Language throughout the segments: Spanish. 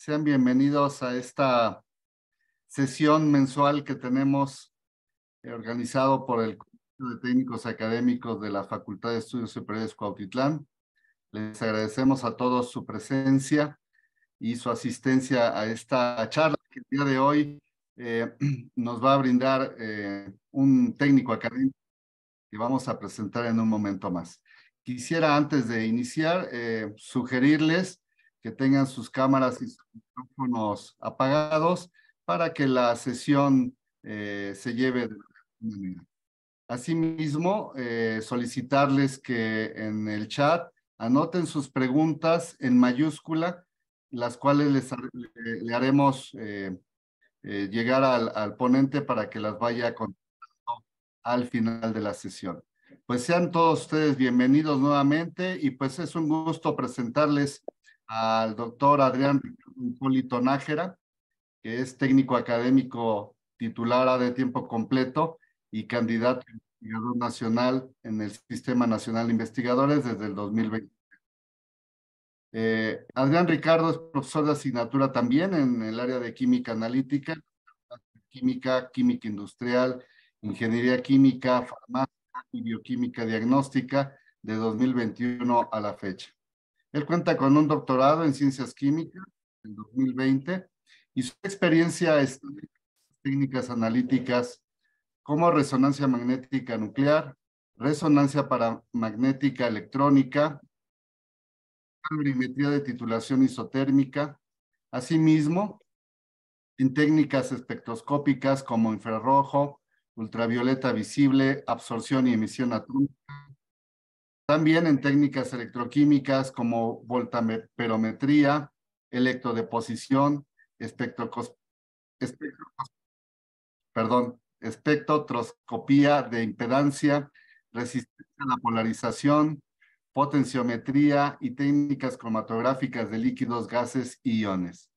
Sean bienvenidos a esta sesión mensual que tenemos eh, organizado por el Comité de Técnicos Académicos de la Facultad de Estudios Superiores Cuautitlán. Les agradecemos a todos su presencia y su asistencia a esta charla que el día de hoy eh, nos va a brindar eh, un técnico académico que vamos a presentar en un momento más. Quisiera antes de iniciar sugerirles que tengan sus cámaras y sus micrófonos apagados para que la sesión eh, se lleve de manera. Asimismo, eh, solicitarles que en el chat anoten sus preguntas en mayúscula, las cuales les, le, haremos eh, llegar al, al, ponente para que las vaya contestando al final de la sesión. Pues sean todos ustedes bienvenidos nuevamente y pues es un gusto presentarles al doctor Adrián Hipólito Nájera, que es técnico académico titular de tiempo completo y candidato a investigador nacional en el Sistema Nacional de Investigadores desde el 2020. Eh, Adrián Ricardo es profesor de asignatura también en el área de química analítica, química, química industrial, ingeniería química, farmacia y bioquímica diagnóstica de 2021 a la fecha. Él cuenta con un doctorado en ciencias químicas en 2020 y su experiencia es técnicas analíticas como resonancia magnética nuclear, resonancia paramagnética electrónica, calorimetría de titulación isotérmica, asimismo en técnicas espectroscópicas como infrarrojo, ultravioleta visible, absorción y emisión atómica, también en técnicas electroquímicas como voltamperometría electrodeposición, espectroscopía perdón, espectrotroscopía de impedancia, resistencia a la polarización, potenciometría y técnicas cromatográficas de líquidos, gases y iones.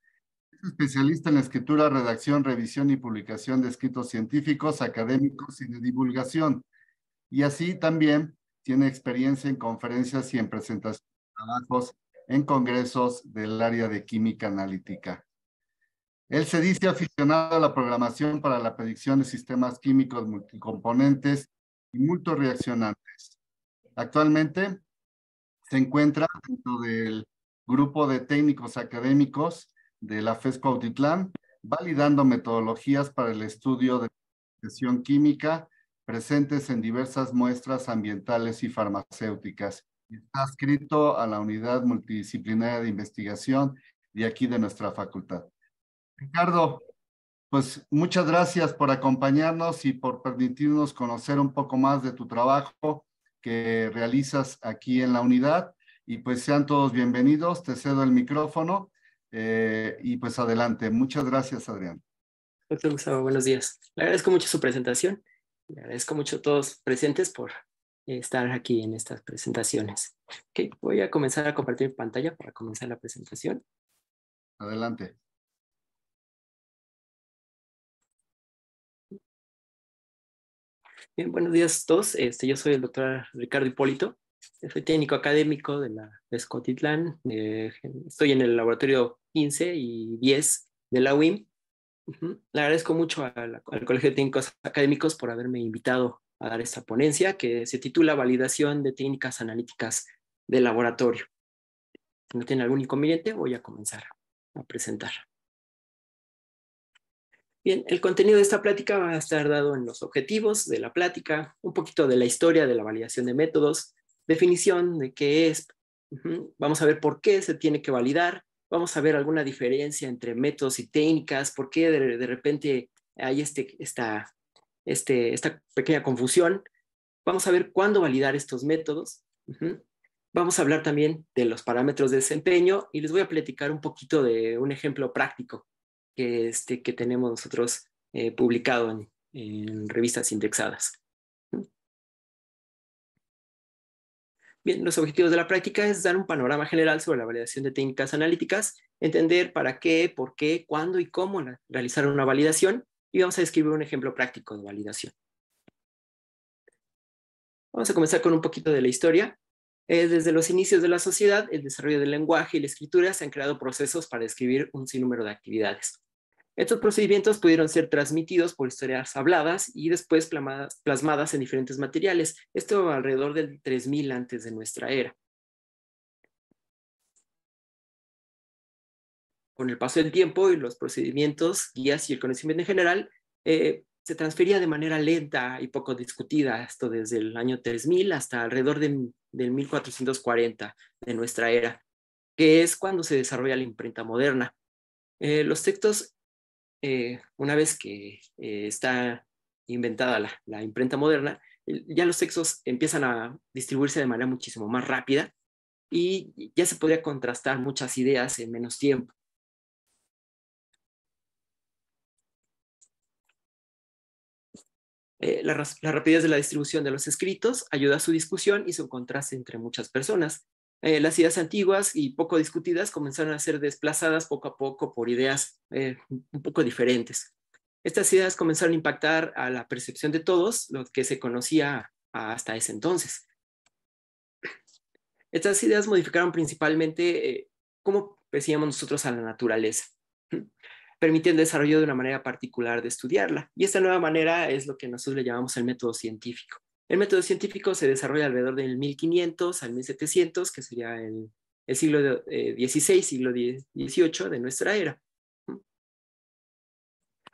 Es especialista en la escritura, redacción, revisión y publicación de escritos científicos, académicos y de divulgación. Y así también tiene experiencia en conferencias y en presentaciones de trabajos en congresos del área de química analítica. Él se dice aficionado a la programación para la predicción de sistemas químicos multicomponentes y multireaccionantes. Actualmente se encuentra dentro del grupo de técnicos académicos de la FESCO Autitlán, validando metodologías para el estudio de la química presentes en diversas muestras ambientales y farmacéuticas. Está adscrito a la unidad multidisciplinaria de investigación de aquí de nuestra facultad. Ricardo, pues muchas gracias por acompañarnos y por permitirnos conocer un poco más de tu trabajo que realizas aquí en la unidad. Y pues sean todos bienvenidos, te cedo el micrófono eh, y pues adelante. Muchas gracias, Adrián. Doctor Gustavo, buenos días. Le agradezco mucho su presentación le agradezco mucho a todos presentes por estar aquí en estas presentaciones. voy a comenzar a compartir pantalla para comenzar la presentación. Adelante. Bien, buenos días a todos. Este, yo soy el doctor Ricardo Hipólito. Soy técnico académico de la de eh, estoy en el laboratorio 15 y 10 de la UIM le agradezco mucho al, Colegio de Técnicos Académicos por haberme invitado a dar esta ponencia que se titula Validación de técnicas analíticas de laboratorio. Si no tiene algún inconveniente, voy a comenzar a presentar. Bien, el contenido de esta plática va a estar dado en los objetivos de la plática, un poquito de la historia de la validación de métodos, definición de qué es, vamos a ver por qué se tiene que validar, vamos a ver alguna diferencia entre métodos y técnicas, por qué de, repente hay este, este, esta, pequeña confusión. Vamos a ver cuándo validar estos métodos. Vamos a hablar también de los parámetros de desempeño y les voy a platicar un poquito de un ejemplo práctico que, este, que tenemos nosotros eh, publicado en revistas indexadas. Bien, los objetivos de la práctica es dar un panorama general sobre la validación de técnicas analíticas, entender para qué, por qué, cuándo y cómo realizar una validación y vamos a describir un ejemplo práctico de validación. Vamos a comenzar con un poquito de la historia. Eh, desde los inicios de la sociedad, el desarrollo del lenguaje y la escritura se han creado procesos para describir un sinnúmero de actividades. Estos procedimientos pudieron ser transmitidos por historias habladas y después plasmadas en diferentes materiales, esto alrededor del 3000 antes de nuestra era. Con el paso del tiempo y los procedimientos, guías y el conocimiento en general, eh, se transfería de manera lenta y poco discutida, esto desde el año 3000 hasta alrededor de, del 1440 de nuestra era, que es cuando se desarrolla la imprenta moderna. Eh, los textos eh, una vez que eh, está inventada la, imprenta moderna, ya los textos empiezan a distribuirse de manera muchísimo más rápida y ya se podría contrastar muchas ideas en menos tiempo. Eh, la, rapidez de la distribución de los escritos ayuda a su discusión y su contraste entre muchas personas, eh, las ideas antiguas y poco discutidas comenzaron a ser desplazadas poco a poco por ideas eh, un poco diferentes. Estas ideas comenzaron a impactar a la percepción de todos lo que se conocía hasta ese entonces. Estas ideas modificaron principalmente eh, cómo percibíamos nosotros a la naturaleza, permitiendo el desarrollo de una manera particular de estudiarla. Y esta nueva manera es lo que nosotros le llamamos el método científico. El método científico se desarrolla alrededor del 1500 al 1700, que sería el, siglo XVI, eh, siglo XVIII de nuestra era.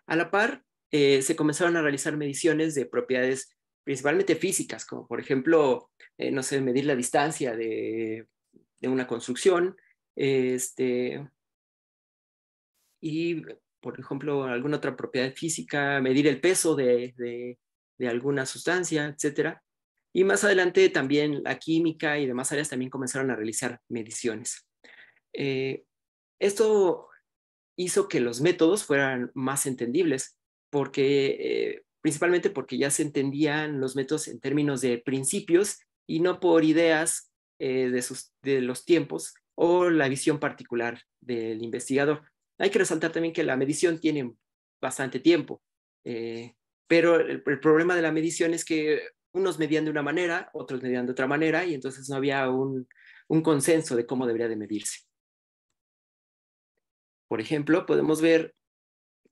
A la par, eh, se comenzaron a realizar mediciones de propiedades principalmente físicas, como por ejemplo, eh, no sé, medir la distancia de, una construcción, este, y por ejemplo, alguna otra propiedad física, medir el peso de, de alguna sustancia, etcétera. Y más adelante también la química y demás áreas también comenzaron a realizar mediciones. Eh, esto hizo que los métodos fueran más entendibles, porque eh, principalmente porque ya se entendían los métodos en términos de principios y no por ideas eh, de, sus, de los tiempos o la visión particular del investigador. Hay que resaltar también que la medición tiene bastante tiempo pero el, problema de la medición es que unos medían de una manera, otros medían de otra manera, y entonces no había un, consenso de cómo debería de medirse. Por ejemplo, podemos ver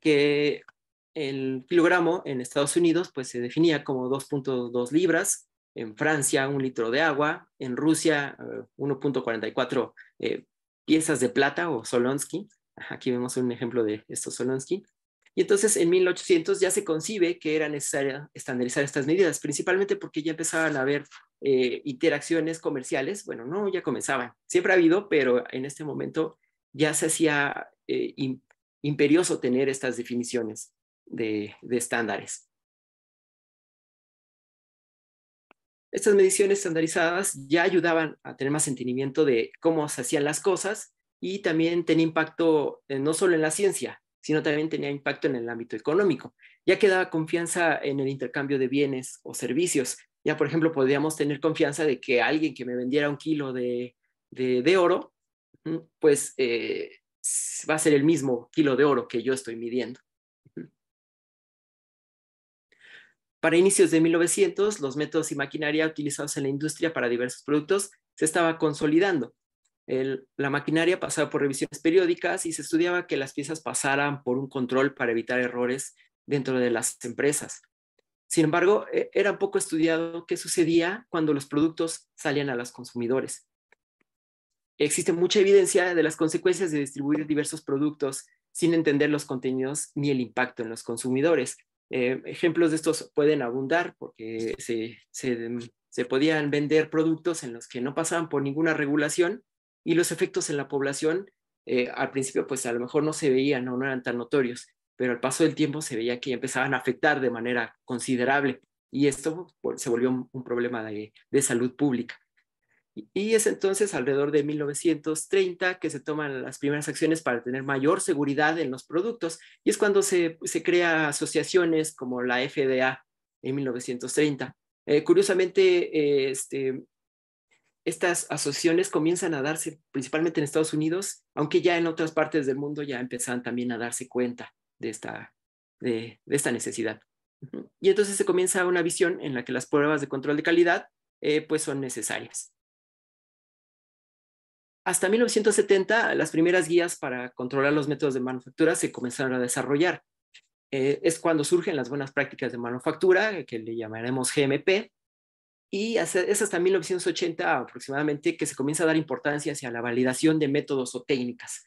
que el kilogramo en Estados Unidos pues, se definía como 2.2 libras, en Francia un litro de agua, en Rusia 1.44 eh, eh, piezas de plata o Solonsky. Aquí vemos un ejemplo de estos Solonsky. Y entonces en 1800 ya se concibe que era necesario estandarizar estas medidas, principalmente porque ya empezaban a haber eh, interacciones comerciales. Bueno, no, ya comenzaban. Siempre ha habido, pero en este momento ya se hacía eh, imperioso tener estas definiciones de, estándares. Estas mediciones estandarizadas ya ayudaban a tener más entendimiento de cómo se hacían las cosas y también tenían impacto eh, no solo en la ciencia, sino también tenía impacto en el ámbito económico, ya que daba confianza en el intercambio de bienes o servicios. Ya, por ejemplo, podríamos tener confianza de que alguien que me vendiera un kilo de, oro, mm, pues eh, va a ser el mismo kilo de oro que yo estoy midiendo. Para inicios de 1900, los métodos y maquinaria utilizados en la industria para diversos productos se estaba consolidando la maquinaria pasaba por revisiones periódicas y se estudiaba que las piezas pasaran por un control para evitar errores dentro de las empresas. Sin embargo, e, era poco estudiado qué sucedía cuando los productos salían a los consumidores. Existe mucha evidencia de las consecuencias de distribuir diversos productos sin entender los contenidos ni el impacto en los consumidores. Eh, ejemplos de estos pueden abundar porque se podían vender productos en los que no pasaban por ninguna regulación y los efectos en la población eh, al principio pues a lo mejor no se veían o no eran tan notorios, pero al paso del tiempo se veía que empezaban a afectar de manera considerable y esto pues, se volvió un, problema de, salud pública. Y, es entonces alrededor de 1930 que se toman las primeras acciones para tener mayor seguridad en los productos y es cuando se, se crea asociaciones como la FDA en 1930. Eh, curiosamente, eh, este, estas asociaciones comienzan a darse principalmente en Estados Unidos, aunque ya en otras partes del mundo ya empezaban también a darse cuenta de esta, necesidad. Y entonces se comienza una visión en la que las pruebas de control de calidad eh, pues son necesarias. Hasta 1970, las primeras guías para controlar los métodos de manufactura se comenzaron a desarrollar. Eh, es cuando surgen las buenas prácticas de manufactura, que le llamaremos GMP, y es hasta 1980 aproximadamente que se comienza a dar importancia hacia la validación de métodos o técnicas.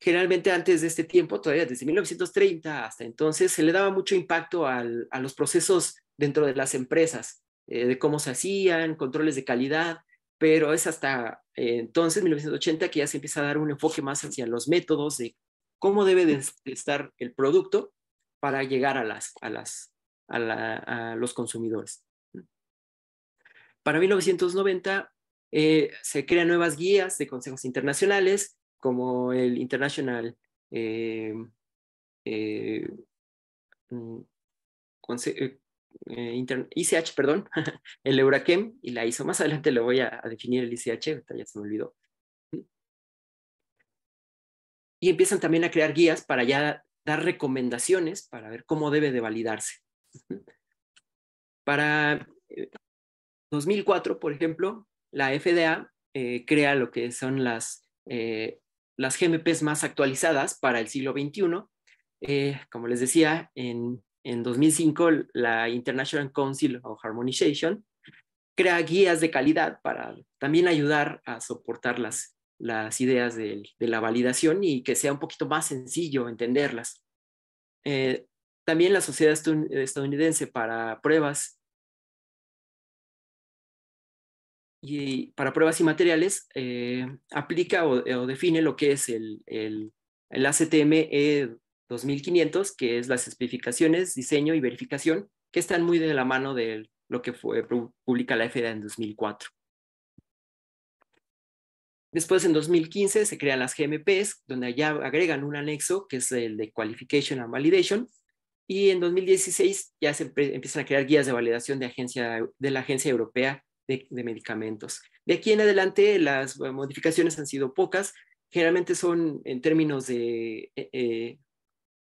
Generalmente antes de este tiempo, todavía desde 1930 hasta entonces, se le daba mucho impacto a los procesos dentro de las empresas, eh, de cómo se hacían, controles de calidad, pero es hasta eh, entonces, 1980, que ya se empieza a dar un enfoque más hacia los métodos de cómo debe estar el producto para llegar a, las, a, las, a los consumidores. Para 1990 eh, se crean nuevas guías de consejos internacionales, como el International ICH, eh, eh, mm, perdón, el Euraquem y la hizo Más adelante le voy a, a definir el ICH, ya se me olvidó. Y empiezan también a crear guías para ya dar recomendaciones para ver cómo debe de validarse. Para 2004, por ejemplo, la FDA eh, crea lo que son las, eh, las GMPs más actualizadas para el siglo XXI. Eh, como les decía, en, 2005 la International Council of Harmonization crea guías de calidad para también ayudar a soportar las, las ideas de, la validación y que sea un poquito más sencillo entenderlas. también la Sociedad Estadounidense para Pruebas y para pruebas y materiales eh, aplica eh, o, define lo que es el, el, el E 2500, que es las especificaciones, diseño y verificación, que están muy de la mano de lo que fue, publica la FDA en 2004. Después, en 2015, se crean las GMPs, donde ya agregan un anexo, que es el de Qualification and Validation, y en 2016 ya se empiezan a crear guías de validación de, agencia, de la Agencia Europea de, medicamentos. De aquí en adelante las eh, modificaciones han sido pocas, generalmente son en términos de, eh, eh,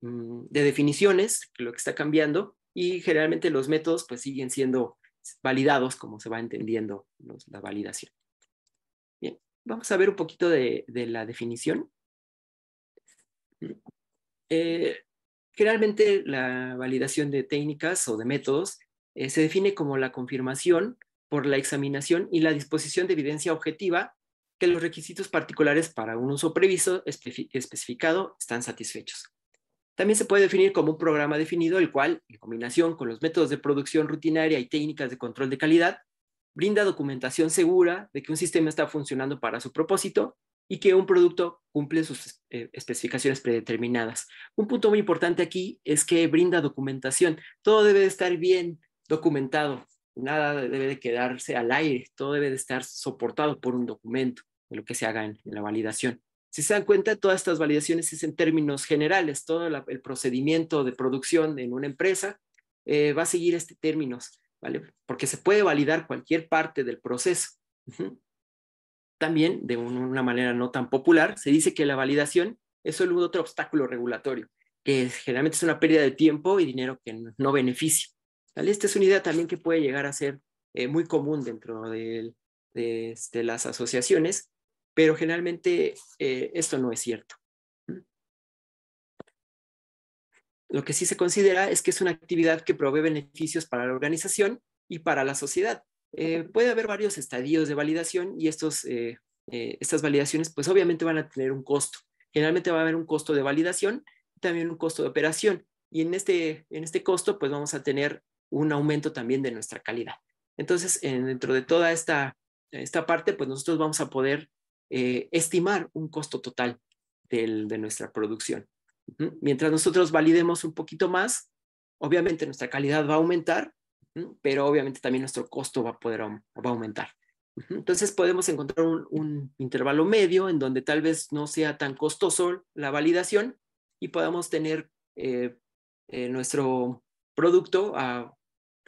mm, de definiciones, lo que está cambiando, y generalmente los métodos pues siguen siendo validados como se va entendiendo la validación. Bien, vamos a ver un poquito de, la definición. Mm, generalmente la validación de técnicas o de métodos se define como la confirmación por la examinación y la disposición de evidencia objetiva que los requisitos particulares para un uso previsto especificado están satisfechos. También se puede definir como un programa definido el cual, en combinación con los métodos de producción rutinaria y técnicas de control de calidad, brinda documentación segura de que un sistema está funcionando para su propósito y que un producto cumple sus eh, especificaciones predeterminadas. Un punto muy importante aquí es que brinda documentación. Todo debe estar bien documentado nada debe de quedarse al aire, todo debe de estar soportado por un documento de lo que se haga en, la validación. Si se dan cuenta, todas estas validaciones es en términos generales, todo el procedimiento de producción en una empresa eh, va a seguir este términos, ¿vale? Porque se puede validar cualquier parte del proceso. También, de una manera no tan popular, se dice que la validación es solo otro obstáculo regulatorio, que generalmente es una pérdida de tiempo y dinero que no beneficia. Esta es una idea también que puede llegar a ser eh, muy común dentro de, este, las asociaciones, pero generalmente eh, esto no es cierto. Lo que sí se considera es que es una actividad que provee beneficios para la organización y para la sociedad. Eh, puede haber varios estadios de validación y estos, estas validaciones pues obviamente van a tener un costo. Generalmente va a haber un costo de validación y también un costo de operación. Y en este, en este costo pues vamos a tener un aumento también de nuestra calidad. Entonces, dentro de toda esta, esta parte, pues nosotros vamos a poder eh, estimar un costo total de nuestra producción. Mientras nosotros validemos un poquito más, obviamente nuestra calidad va a aumentar, pero obviamente también nuestro costo va a poder a aumentar. Entonces podemos encontrar un, intervalo medio en donde tal vez no sea tan costoso la validación y podamos tener eh, eh, nuestro producto a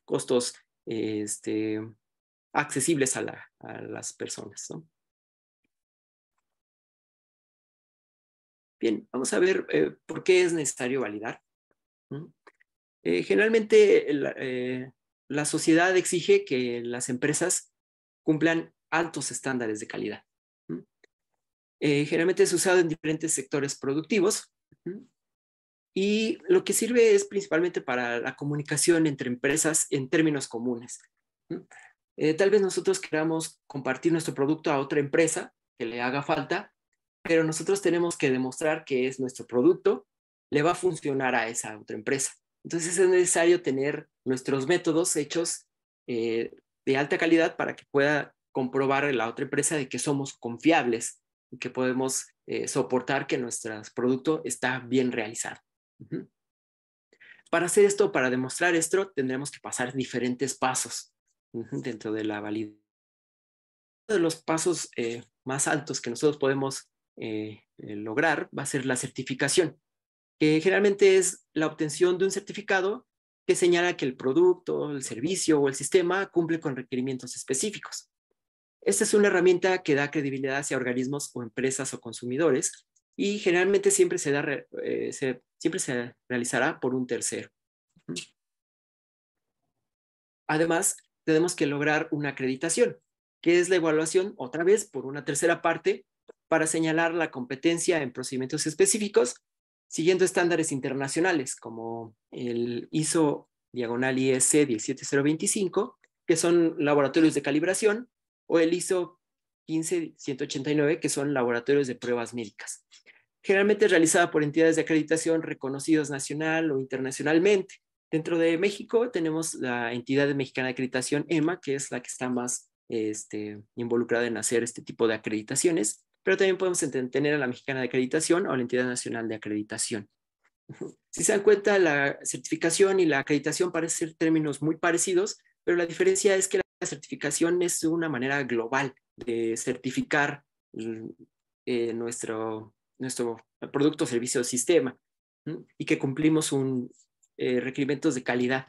costos este, accesibles a, las personas. Bien, vamos a ver eh, por qué es necesario validar. Eh, generalmente eh, la, sociedad exige que las empresas cumplan altos estándares de calidad. generalmente es usado en diferentes sectores productivos y lo que sirve es principalmente para la comunicación entre empresas en términos comunes. Eh, tal vez nosotros queramos compartir nuestro producto a otra empresa que le haga falta, pero nosotros tenemos que demostrar que es nuestro producto, le va a funcionar a esa otra empresa. Entonces es necesario tener nuestros métodos hechos eh, de alta calidad para que pueda comprobar la otra empresa de que somos confiables y que podemos eh, soportar que nuestro producto está bien realizado. Para hacer esto, para demostrar esto, tendremos que pasar diferentes pasos dentro de la validez. Uno de los pasos eh, más altos que nosotros podemos eh, eh, lograr va a ser la certificación, que generalmente es la obtención de un certificado que señala que el producto, el servicio o el sistema cumple con requerimientos específicos. Esta es una herramienta que da credibilidad hacia organismos o empresas o consumidores y generalmente siempre se, da, eh, siempre se realizará por un tercero. Además, tenemos que lograr una acreditación, que es la evaluación otra vez por una tercera parte para señalar la competencia en procedimientos específicos siguiendo estándares internacionales como el ISO diagonal e ISC 17025, que son laboratorios de calibración, o el ISO 15189, que son laboratorios de pruebas médicas, generalmente realizada por entidades de acreditación reconocidas nacional o internacionalmente. Dentro de México tenemos la entidad mexicana de acreditación EMA, que es la que está más este, involucrada en hacer este tipo de acreditaciones, pero también podemos tener a la mexicana de acreditación o la entidad nacional de acreditación. Si se dan cuenta, la certificación y la acreditación parecen ser términos muy parecidos, pero la diferencia es que la certificación es una manera global de certificar mm, eh, nuestro, producto, servicio o sistema y que cumplimos un, eh, requerimientos de calidad.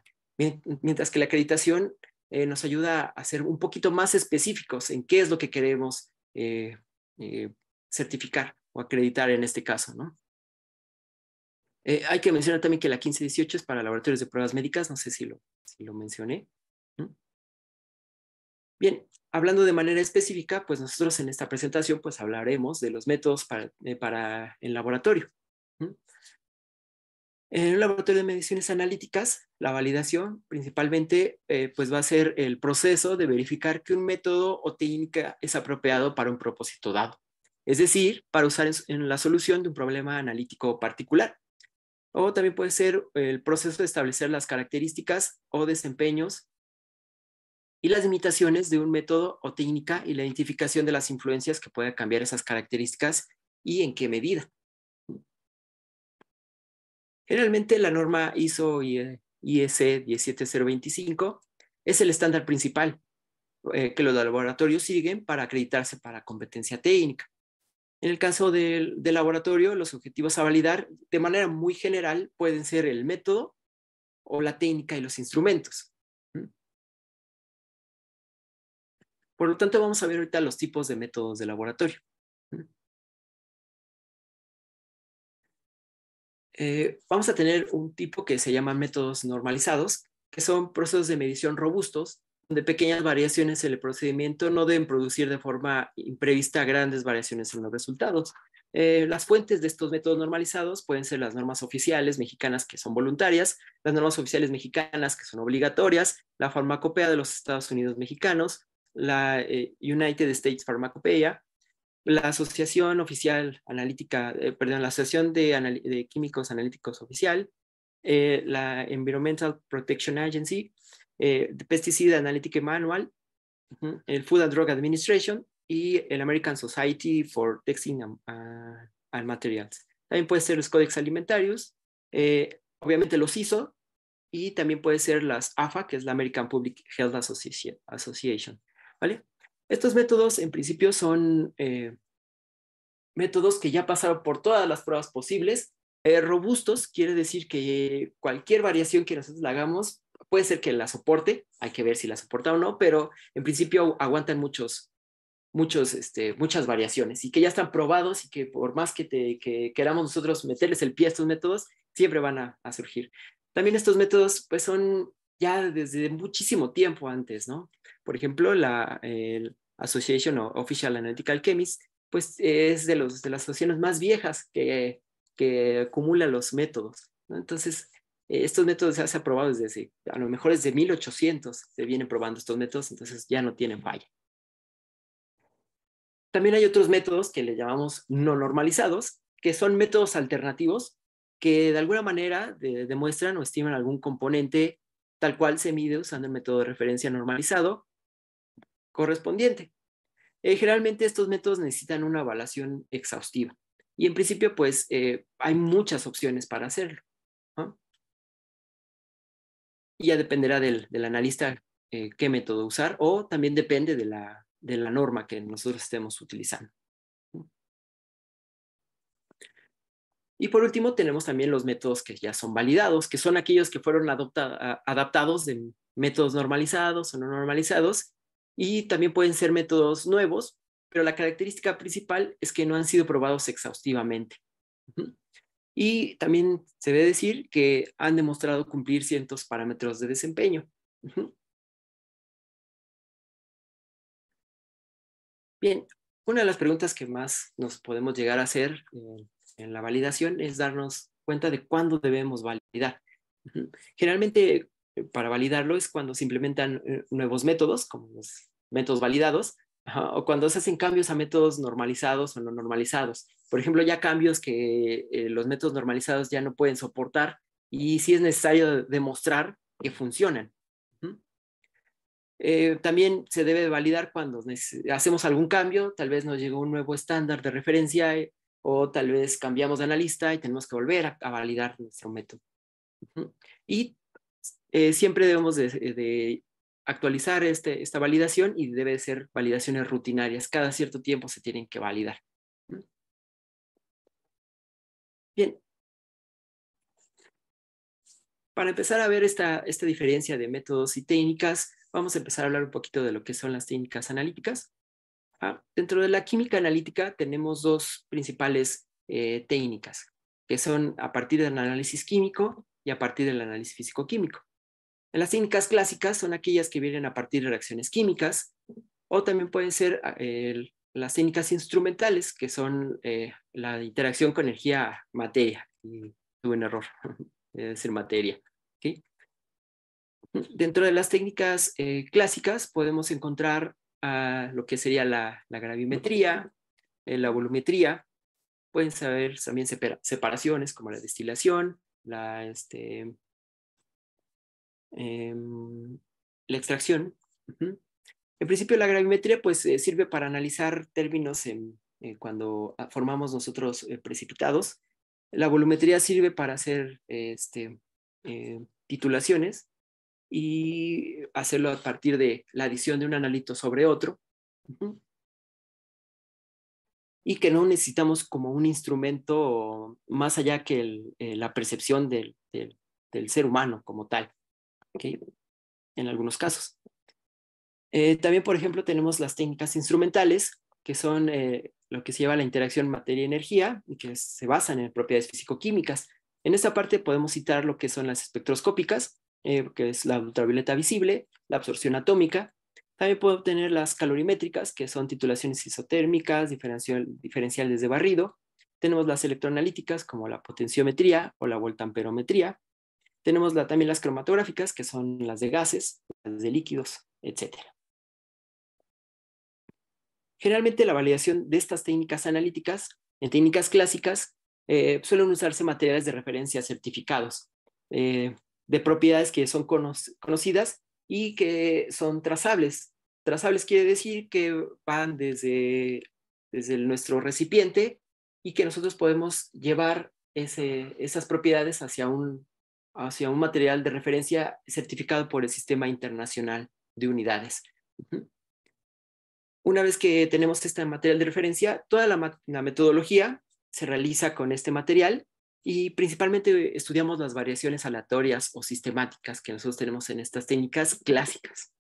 Mientras que la acreditación eh, nos ayuda a ser un poquito más específicos en qué es lo que queremos certificar o acreditar en este caso, hay que mencionar también que la 1518 es para laboratorios de pruebas médicas, no sé si lo mencioné. Bien, hablando de manera específica, pues nosotros en esta presentación pues hablaremos de los métodos para, eh, el laboratorio. En un laboratorio de mediciones analíticas, la validación principalmente eh, pues va a ser el proceso de verificar que un método o técnica es apropiado para un propósito dado, es decir, para usar en la solución de un problema analítico particular. O también puede ser el proceso de establecer las características o desempeños y las limitaciones de un método o técnica y la identificación de las influencias que pueden cambiar esas características y en qué medida. Generalmente la norma ISO eh, IS 17025 es el estándar principal eh, que los laboratorios siguen para acreditarse para competencia técnica. En el caso del, laboratorio, los objetivos a validar de manera muy general pueden ser el método o la técnica y los instrumentos. Por lo tanto, vamos a ver ahorita los tipos de métodos de laboratorio. Mm. Eh, vamos a tener un tipo que se llama métodos normalizados, que son procesos de medición robustos, donde pequeñas variaciones en el procedimiento no deben producir de forma imprevista grandes variaciones en los resultados. Eh, las fuentes de estos métodos normalizados pueden ser las normas oficiales mexicanas que son voluntarias, las normas oficiales mexicanas que son obligatorias, la farmacopea de los Estados Unidos mexicanos, la eh, United States Pharmacopeia, la Asociación Oficial Analítica, eh, perdón, la Asociación de, Químicos Analíticos Oficial, eh, la Environmental Protection Agency, eh, the Pesticide Analytical Manual, el Food and Drug Administration y el American Society for Texting uh, and, Materials. También puede ser los Codex Alimentarios, obviamente los ISO, y también puede ser las AFA, que es la American Public Health Association. ¿vale? Estos métodos, en principio, son eh, métodos que ya pasaron por todas las pruebas posibles. Eh, robustos quiere decir que cualquier variación que nosotros la hagamos puede ser que la soporte, hay que ver si la soporta o no, pero en principio aguantan muchos, muchos, este, muchas variaciones y que ya están probados y que por más que, queramos nosotros meterles el pie a estos métodos, siempre van a surgir. También estos métodos pues son ya desde muchísimo tiempo antes, ¿no? Por ejemplo, la Association of Official Analytical Chemists, pues es de, los, de las asociaciones más viejas que, que acumula los métodos, ¿no? Entonces, eh, estos métodos se han probado desde, a lo mejor desde 1800 se vienen probando estos métodos, entonces ya no tienen falla. También hay otros métodos que le llamamos no normalizados, que son métodos alternativos que de alguna manera demuestran o estiman algún componente tal cual se mide usando el método de referencia normalizado correspondiente. Eh, generalmente estos métodos necesitan una evaluación exhaustiva y en principio pues eh, hay muchas opciones para hacerlo. Y ya dependerá del, analista eh, qué método usar o también depende de la, de la norma que nosotros estemos utilizando. Y por último, tenemos también los métodos que ya son validados, que son aquellos que fueron adaptados de métodos normalizados o no normalizados, y también pueden ser métodos nuevos, pero la característica principal es que no han sido probados exhaustivamente. Y también se debe decir que han demostrado cumplir ciertos parámetros de desempeño. Bien, una de las preguntas que más nos podemos llegar a hacer eh, en la validación es darnos cuenta de cuándo debemos validar. Generalmente, eh, para validarlo es cuando se implementan eh, nuevos métodos, como los métodos validados, o cuando se hacen cambios a métodos normalizados o no normalizados. Por ejemplo, ya cambios que eh, los métodos normalizados ya no pueden soportar y si es necesario demostrar que funcionan. también se debe validar cuando hacemos algún cambio, tal vez nos llegó un nuevo estándar de referencia o tal vez cambiamos de analista y tenemos que volver a, validar nuestro método. Y eh, siempre debemos de, actualizar este, esta validación y debe ser validaciones rutinarias. Cada cierto tiempo se tienen que validar. Bien. Para empezar a ver esta, esta diferencia de métodos y técnicas, vamos a empezar a hablar un poquito de lo que son las técnicas analíticas. Ah, dentro de la química analítica tenemos dos principales eh, técnicas, que son a partir del análisis químico y a partir del análisis físico-químico. las técnicas clásicas son aquellas que vienen a partir de reacciones químicas o también pueden ser ah, las técnicas instrumentales, que son eh, la interacción con energía-materia. Tuve un error, es decir, materia. Dentro de las técnicas eh, clásicas podemos encontrar a lo que sería la, gravimetría, eh, la volumetría. Pueden saber también separaciones como la destilación, la, este, em, la extracción. En principio, la gravimetría pues, eh, sirve para analizar términos eh, cuando ah, formamos nosotros precipitados. La volumetría sirve para hacer este, titulaciones y hacerlo a partir de la adición de un analito sobre otro. Y que no necesitamos como un instrumento más allá que eh, la percepción del, ser humano como tal, en algunos casos. Eh, también, por ejemplo, tenemos las técnicas instrumentales, que son eh, lo que se lleva la interacción materia-energía y que se basan en propiedades fisicoquímicas. En esta parte podemos citar lo que son las espectroscópicas, eh, que es la ultravioleta visible, la absorción atómica. También puedo obtener las calorimétricas, que son titulaciones isotérmicas, diferencial, diferenciales de barrido. Tenemos las electroanalíticas, como la potenciometría o la voltamperometría. Tenemos también las cromatográficas, que son las de gases, las de líquidos, etc. Generalmente la validación de estas técnicas analíticas, en técnicas clásicas, eh, suelen usarse materiales de referencia certificados. Eh, de propiedades que son conocidas y que son trazables. Trazables quiere decir que van desde, desde nuestro recipiente y que nosotros podemos llevar esas propiedades hacia un, hacia un material de referencia certificado por el Sistema Internacional de Unidades. Una vez que tenemos este material de referencia, toda la, la metodología se realiza con este material y principalmente estudiamos las variaciones aleatorias o sistemáticas que nosotros tenemos en estas técnicas clásicas.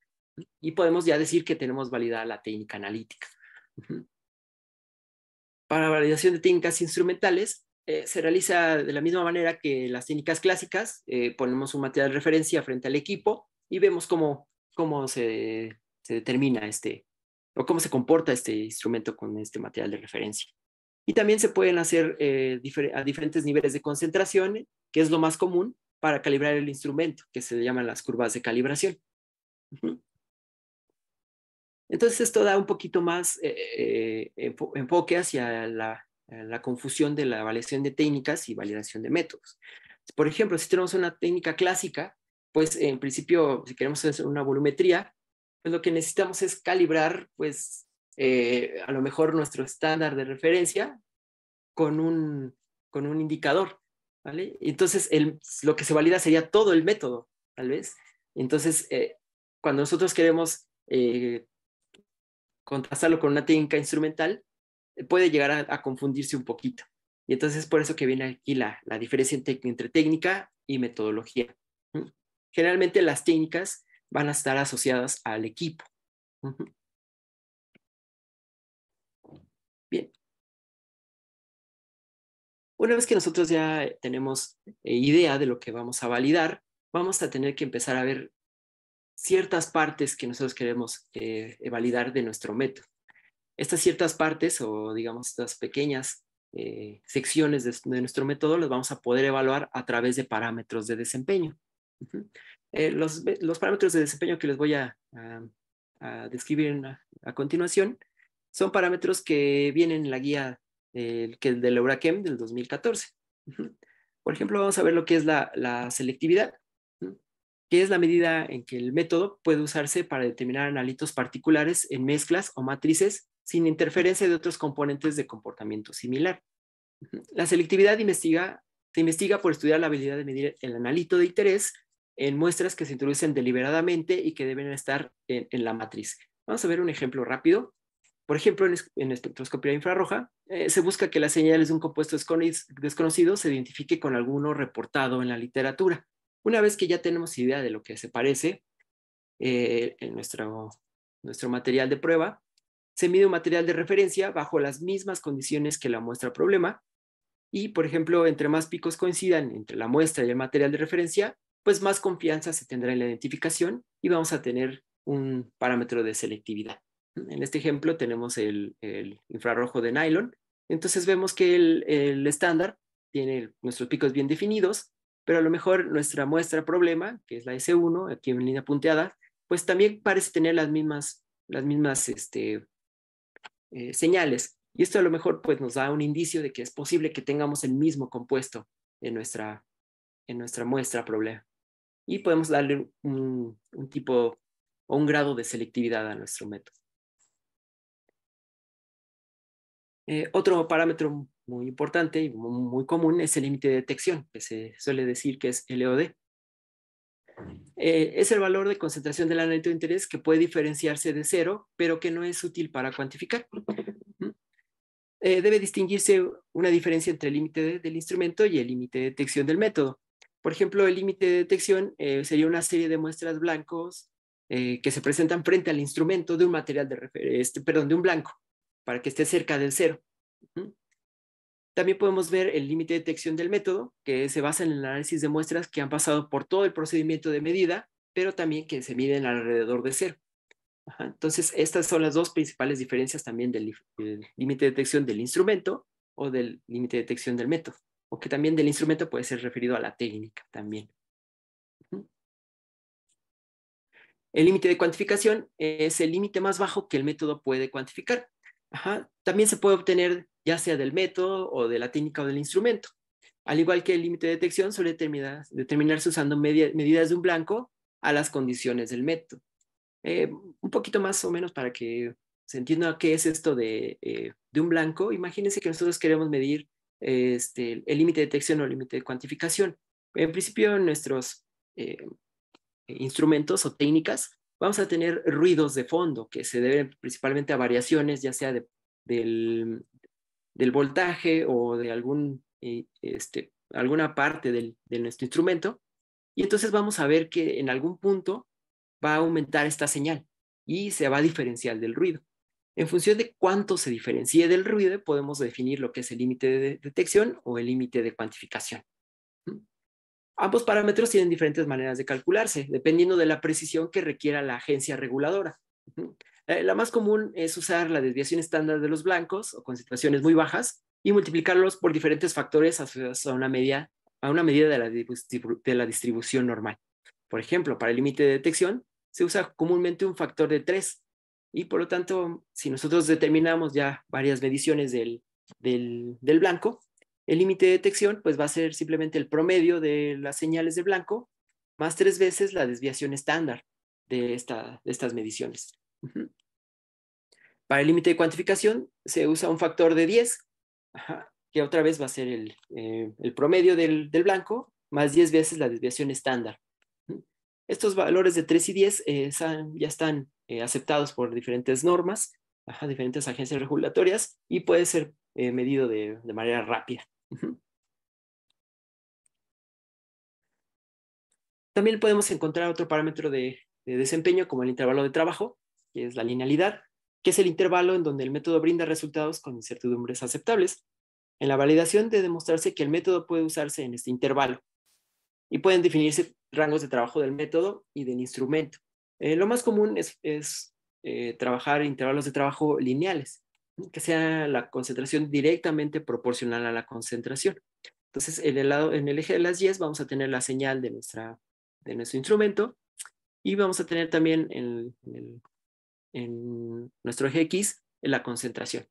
Y podemos ya decir que tenemos validada la técnica analítica. Para validación de técnicas instrumentales, eh, se realiza de la misma manera que las técnicas clásicas. Eh, ponemos un material de referencia frente al equipo y vemos cómo, cómo se determina este, o cómo se comporta este instrumento con este material de referencia. Y también se pueden hacer eh, a diferentes niveles de concentración, que es lo más común para calibrar el instrumento, que se llaman las curvas de calibración. Entonces esto da un poquito más eh, eh, enfoque hacia la, la confusión de la evaluación de técnicas y validación de métodos. Por ejemplo, si tenemos una técnica clásica, pues en principio, si queremos hacer una volumetría, pues lo que necesitamos es calibrar pues eh, a lo mejor nuestro estándar de referencia con un, con un indicador. ¿vale? Entonces, lo que se valida sería todo el método, tal vez. Entonces, eh, cuando nosotros queremos eh, contrastarlo con una técnica instrumental, puede llegar a, confundirse un poquito. Y entonces es por eso que viene aquí la, diferencia entre técnica y metodología. Generalmente las técnicas van a estar asociadas al equipo. Una vez que nosotros ya tenemos eh, idea de lo que vamos a validar, vamos a tener que empezar a ver ciertas partes que nosotros queremos eh, eh, validar de nuestro método. Estas ciertas partes o digamos estas pequeñas secciones de, nuestro método las vamos a poder evaluar a través de parámetros de desempeño. los, parámetros de desempeño que les voy a, describir a continuación son parámetros que vienen en la guía que del Eurachem del 2014. Por ejemplo, vamos a ver lo que es la, selectividad, que es la medida en que el método puede usarse para determinar analitos particulares en mezclas o matrices sin interferencia de otros componentes de comportamiento similar. La selectividad investiga, se investiga por estudiar la habilidad de medir el analito de interés en muestras que se introducen deliberadamente y que deben estar en la matriz. Vamos a ver un ejemplo rápido. Por ejemplo, en, espectroscopía infrarroja, eh, se busca que las señales de un compuesto desconocido se identifique con alguno reportado en la literatura. Una vez que ya tenemos idea de lo que se parece eh, en nuestro, nuestro material de prueba, se mide un material de referencia bajo las mismas condiciones que la muestra problema. Y, por ejemplo, entre más picos coincidan entre la muestra y el material de referencia, pues más confianza se tendrá en la identificación y vamos a tener un parámetro de selectividad. En este ejemplo tenemos el, infrarrojo de nylon. Entonces vemos que el, estándar tiene nuestros picos bien definidos, pero a lo mejor nuestra muestra problema, que es la S1, aquí en línea punteada, pues también parece tener las mismas, las mismas este, eh, señales. Y esto a lo mejor pues, nos da un indicio de que es posible que tengamos el mismo compuesto en nuestra, en nuestra muestra problema. Y podemos darle un tipo o un grado de selectividad a nuestro método. Eh, otro parámetro muy importante y muy común es el límite de detección, que se suele decir que es LOD. Eh, es el valor de concentración del analito de interés que puede diferenciarse de cero, pero que no es útil para cuantificar. ¿Mm? Eh, debe distinguirse una diferencia entre el límite del instrumento y el límite de detección del método. Por ejemplo, el límite de detección eh, sería una serie de muestras blancos que se presentan frente al instrumento de un material de este, perdón, de un blanco para que esté cerca del cero. También podemos ver el límite de detección del método, que se basa en el análisis de muestras que han pasado por todo el procedimiento de medida, pero también que se miden alrededor de cero. Entonces, estas son las dos principales diferencias también del límite de detección del instrumento o del límite de detección del método, o que también del instrumento puede ser referido a la técnica también. El límite de cuantificación es el límite más bajo que el método puede cuantificar. También se puede obtener ya sea del método o de la técnica o del instrumento. Al igual que el límite de detección suele determinarse usando medidas de un blanco a las condiciones del método. Eh, un poquito más o menos para que se entienda qué es esto de, eh, un blanco. Imagínense que nosotros queremos medir este, el límite de detección o el límite de cuantificación. En principio, nuestros eh, instrumentos o técnicas vamos a tener ruidos de fondo que se deben principalmente a variaciones, ya sea del, voltaje o de eh, este, alguna parte de nuestro instrumento. Y entonces vamos a ver que en algún punto va a aumentar esta señal y se va a diferenciar del ruido. En función de cuánto se diferencie del ruido, podemos definir lo que es el límite de detección o el límite de cuantificación. Ambos parámetros tienen diferentes maneras de calcularse, dependiendo de la precisión que requiera la agencia reguladora. Eh, la más común es usar la desviación estándar de los blancos o con situaciones muy bajas y multiplicarlos por diferentes factores asociados a una media, a una medida de la, distribución normal. Por ejemplo, para el límite de detección se usa comúnmente un factor de 3 y por lo tanto, si nosotros determinamos ya varias mediciones del blanco, el límite de detección pues va a ser simplemente el promedio de las señales de blanco más tres veces la desviación estándar de, estas mediciones. Para el límite de cuantificación se usa un factor de 10, que otra vez va a ser el, eh, promedio del, blanco más 10 veces la desviación estándar. Estos valores de 3 y 10 eh, ya están eh, aceptados por diferentes normas, diferentes agencias regulatorias y puede ser eh, medido de, manera rápida. También podemos encontrar otro parámetro de, desempeño como el intervalo de trabajo, que es la linealidad, que es el intervalo en donde el método brinda resultados con incertidumbres aceptables. En la validación debe demostrarse que el método puede usarse en este intervalo y pueden definirse rangos de trabajo del método y del instrumento. Eh, lo más común es, eh, trabajar intervalos de trabajo lineales, que sea la concentración directamente proporcional a la concentración. Entonces, en el, lado, en el eje de las 10 vamos a tener la señal de, nuestra, de nuestro instrumento y vamos a tener también en, nuestro eje X la concentración.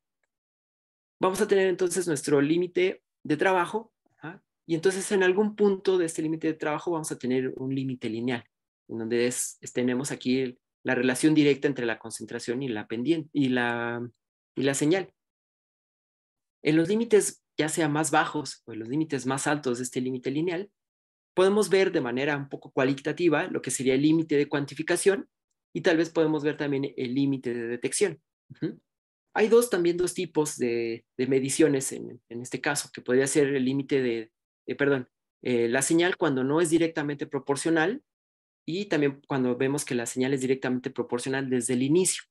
Vamos a tener entonces nuestro límite de trabajo y entonces en algún punto de este límite de trabajo vamos a tener un límite lineal, en donde tenemos aquí la relación directa entre la concentración y la pendiente y la y la señal. En los límites, ya sea más bajos o en los límites más altos de este límite lineal, podemos ver de manera un poco cualitativa lo que sería el límite de cuantificación y tal vez podemos ver también el límite de detección. Hay dos también dos tipos de, mediciones en, este caso, que podría ser el límite de, eh, perdón, eh, la señal cuando no es directamente proporcional y también cuando vemos que la señal es directamente proporcional desde el inicio.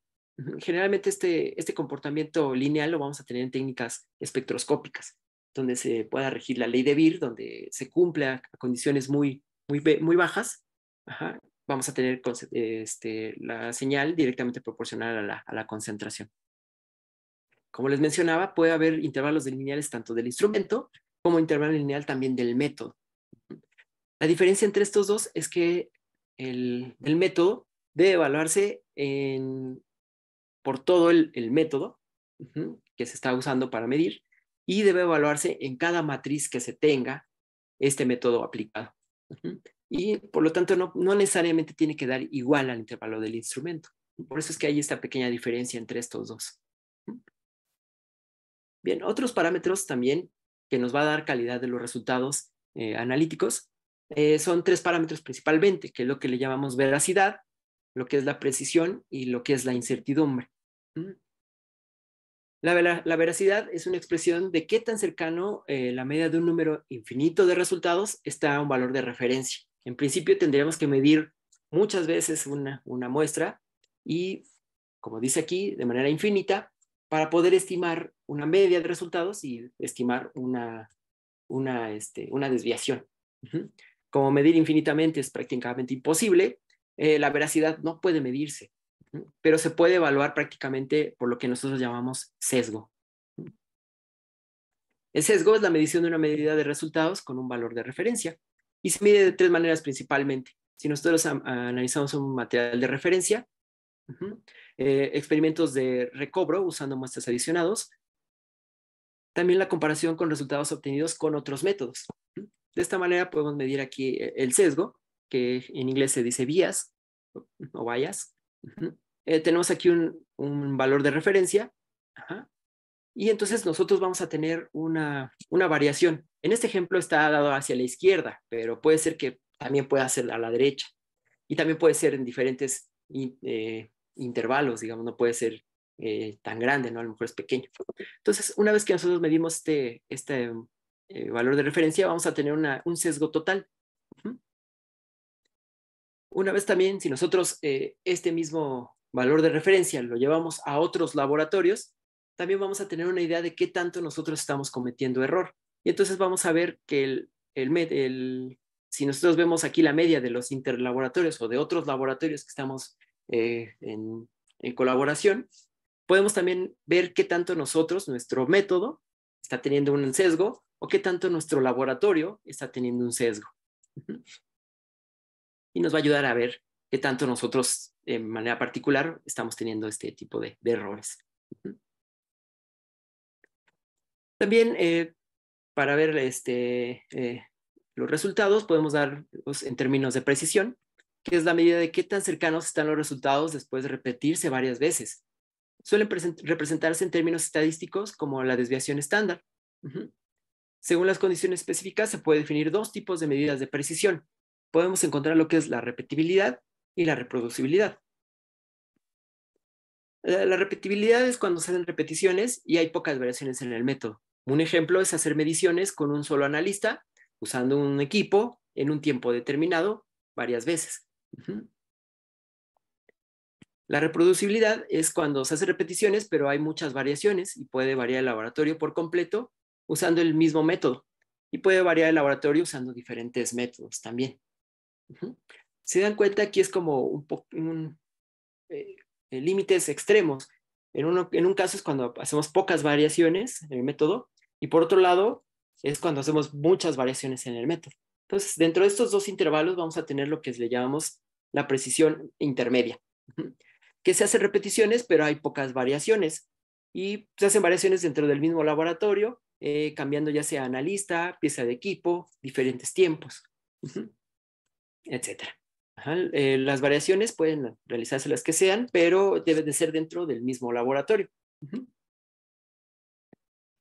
Generalmente este, este comportamiento lineal lo vamos a tener en técnicas espectroscópicas, donde se pueda regir la ley de Beer, donde se cumple a condiciones muy, muy, muy bajas. vamos a tener este, la señal directamente proporcional a la, a la concentración. Como les mencionaba, puede haber intervalos lineales tanto del instrumento como intervalo lineal también del método. La diferencia entre estos dos es que el, el método debe evaluarse en por todo el, método que se está usando para medir y debe evaluarse en cada matriz que se tenga este método aplicado. Y por lo tanto no, necesariamente tiene que dar igual al intervalo del instrumento. Por eso es que hay esta pequeña diferencia entre estos dos. Bien, otros parámetros también que nos va a dar calidad de los resultados eh, analíticos eh, son tres parámetros principalmente, que es lo que le llamamos veracidad, lo que es la precisión y lo que es la incertidumbre. La, veracidad es una expresión de qué tan cercano eh, la media de un número infinito de resultados está a un valor de referencia. En principio tendríamos que medir muchas veces una, muestra y, como dice aquí, de manera infinita, para poder estimar una media de resultados y estimar una, una, este, desviación. Como medir infinitamente es prácticamente imposible, eh, la veracidad no puede medirse, pero se puede evaluar prácticamente por lo que nosotros llamamos sesgo. El sesgo es la medición de una medida de resultados con un valor de referencia y se mide de tres maneras principalmente. Si nosotros analizamos un material de referencia, eh, experimentos de recobro usando muestras adicionados, también la comparación con resultados obtenidos con otros métodos. De esta manera podemos medir aquí eh, el sesgo, que en inglés se dice vías, o vayas. Eh, tenemos aquí un, valor de referencia. Y entonces nosotros vamos a tener una, una variación. En este ejemplo está dado hacia la izquierda, pero puede ser que también pueda ser a la derecha. Y también puede ser en diferentes eh, intervalos, digamos, no puede ser eh, tan grande, ¿no? A lo mejor es pequeño. Entonces, una vez que nosotros medimos este, este valor de referencia, vamos a tener un sesgo total. Una vez también, si nosotros eh, este mismo valor de referencia lo llevamos a otros laboratorios, también vamos a tener una idea de qué tanto nosotros estamos cometiendo error. Y entonces vamos a ver que el, si nosotros vemos aquí la media de los interlaboratorios o de otros laboratorios que estamos eh, en, en colaboración, podemos también ver qué tanto nosotros, nuestro método, está teniendo un sesgo o qué tanto nuestro laboratorio está teniendo un sesgo y nos va a ayudar a ver qué tanto nosotros en manera particular estamos teniendo este tipo de, errores. También eh, para ver este, eh, los resultados podemos darlos pues, en términos de precisión, que es la medida de qué tan cercanos están los resultados después de repetirse varias veces. Suelen representarse en términos estadísticos como la desviación estándar. Según las condiciones específicas, se puede definir dos tipos de medidas de precisión, podemos encontrar lo que es la repetibilidad y la reproducibilidad. La repetibilidad es cuando se hacen repeticiones y hay pocas variaciones en el método. Un ejemplo es hacer mediciones con un solo analista, usando un equipo en un tiempo determinado varias veces. La reproducibilidad es cuando se hacen repeticiones, pero hay muchas variaciones y puede variar el laboratorio por completo usando el mismo método y puede variar el laboratorio usando diferentes métodos también. Se dan cuenta, aquí es como un, eh, eh, límites extremos. En, uno, en un caso es cuando hacemos pocas variaciones en el método y por otro lado es cuando hacemos muchas variaciones en el método. Entonces, dentro de estos dos intervalos vamos a tener lo que le llamamos la precisión intermedia, que se hacen repeticiones, pero hay pocas variaciones y se hacen variaciones dentro del mismo laboratorio, eh, cambiando ya sea analista, pieza de equipo, diferentes tiempos etcétera. Eh, las variaciones pueden realizarse las que sean, pero deben de ser dentro del mismo laboratorio.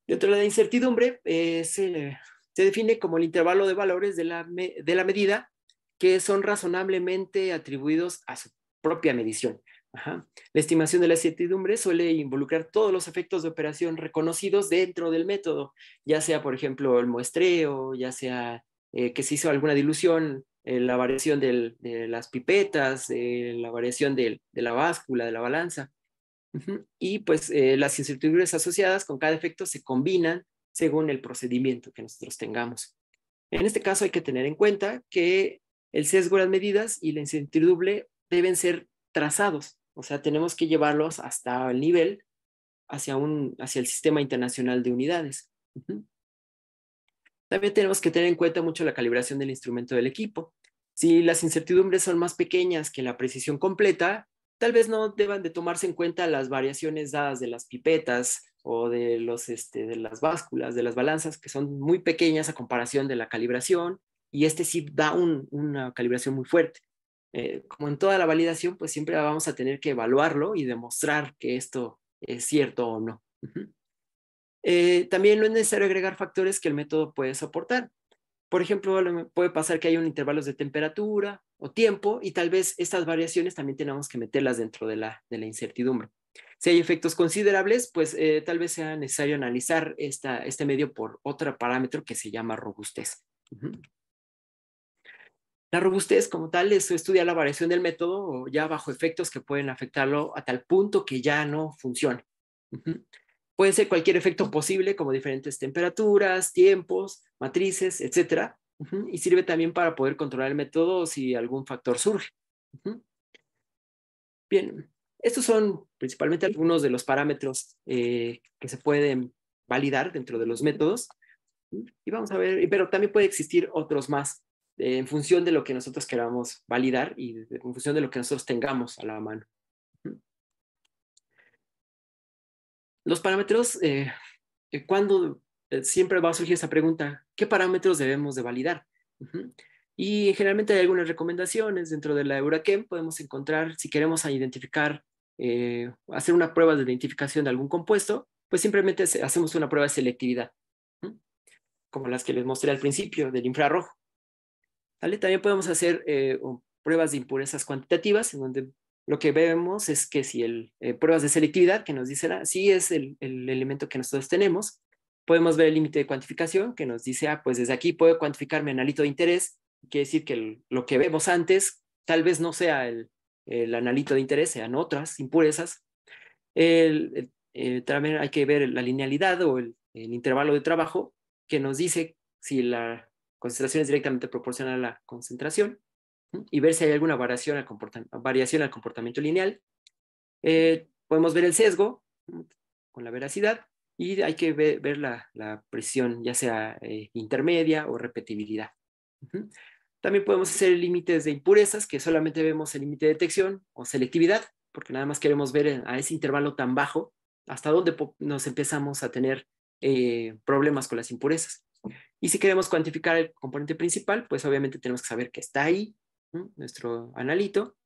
Dentro de la incertidumbre eh, se, define como el intervalo de valores de la, medida que son razonablemente atribuidos a su propia medición. La estimación de la incertidumbre suele involucrar todos los efectos de operación reconocidos dentro del método, ya sea, por ejemplo, el muestreo, ya sea eh, que se hizo alguna dilución eh, la variación de las pipetas, eh, la variación de la báscula, de la balanza. Y pues eh, las incertidumbres asociadas con cada efecto se combinan según el procedimiento que nosotros tengamos. En este caso hay que tener en cuenta que el sesgo de las medidas y la incertidumbre deben ser trazados, o sea, tenemos que llevarlos hasta el nivel, hacia, hacia el sistema internacional de unidades. También tenemos que tener en cuenta mucho la calibración del instrumento del equipo. Si las incertidumbres son más pequeñas que la precisión completa, tal vez no deban de tomarse en cuenta las variaciones dadas de las pipetas o de, los, este, de las básculas, de las balanzas, que son muy pequeñas a comparación de la calibración, y este sí da una calibración muy fuerte. Eh, como en toda la validación, pues siempre vamos a tener que evaluarlo y demostrar que esto es cierto o no. Eh, también no es necesario agregar factores que el método puede soportar. Por ejemplo, puede pasar que hay un intervalos de temperatura o tiempo y tal vez estas variaciones también tenemos que meterlas dentro de la, de la incertidumbre. Si hay efectos considerables, pues eh, tal vez sea necesario analizar este medio por otro parámetro que se llama robustez. La robustez como tal es estudiar la variación del método ya bajo efectos que pueden afectarlo a tal punto que ya no funciona. Puede ser cualquier efecto posible, como diferentes temperaturas, tiempos, matrices, etc. Y sirve también para poder controlar el método si algún factor surge. Bien, estos son principalmente algunos de los parámetros eh, que se pueden validar dentro de los métodos. Y vamos a ver, pero también puede existir otros más eh, en función de lo que nosotros queramos validar y en función de lo que nosotros tengamos a la mano. Los parámetros, eh, eh, cuando eh, siempre va a surgir esa pregunta, ¿qué parámetros debemos de validar? Y generalmente hay algunas recomendaciones dentro de la Euraquem, podemos encontrar, si queremos identificar, hacer una prueba de identificación de algún compuesto, pues simplemente hacemos una prueba de selectividad, como las que les mostré al principio del infrarrojo. También podemos hacer pruebas de impurezas cuantitativas, en donde lo que vemos es que si el eh, pruebas de selectividad que nos dice ah, sí es el, el elemento que nosotros tenemos, podemos ver el límite de cuantificación que nos dice, ah, pues desde aquí puedo cuantificar mi analito de interés, quiere decir que lo que vemos antes tal vez no sea el, el analito de interés, sean otras impurezas. Eh, también hay que ver la linealidad o el, el, intervalo de trabajo que nos dice si la concentración es directamente proporcional a la concentración y ver si hay alguna variación al, variación al comportamiento lineal. Eh, podemos ver el sesgo con la veracidad y hay que ver, la, presión, ya sea eh, intermedia o repetibilidad. También podemos hacer límites de impurezas, que solamente vemos el límite de detección o selectividad, porque nada más queremos ver eh, a ese intervalo tan bajo hasta dónde nos empezamos a tener problemas con las impurezas. Y si queremos cuantificar el componente principal, pues obviamente tenemos que saber que está ahí nuestro analito,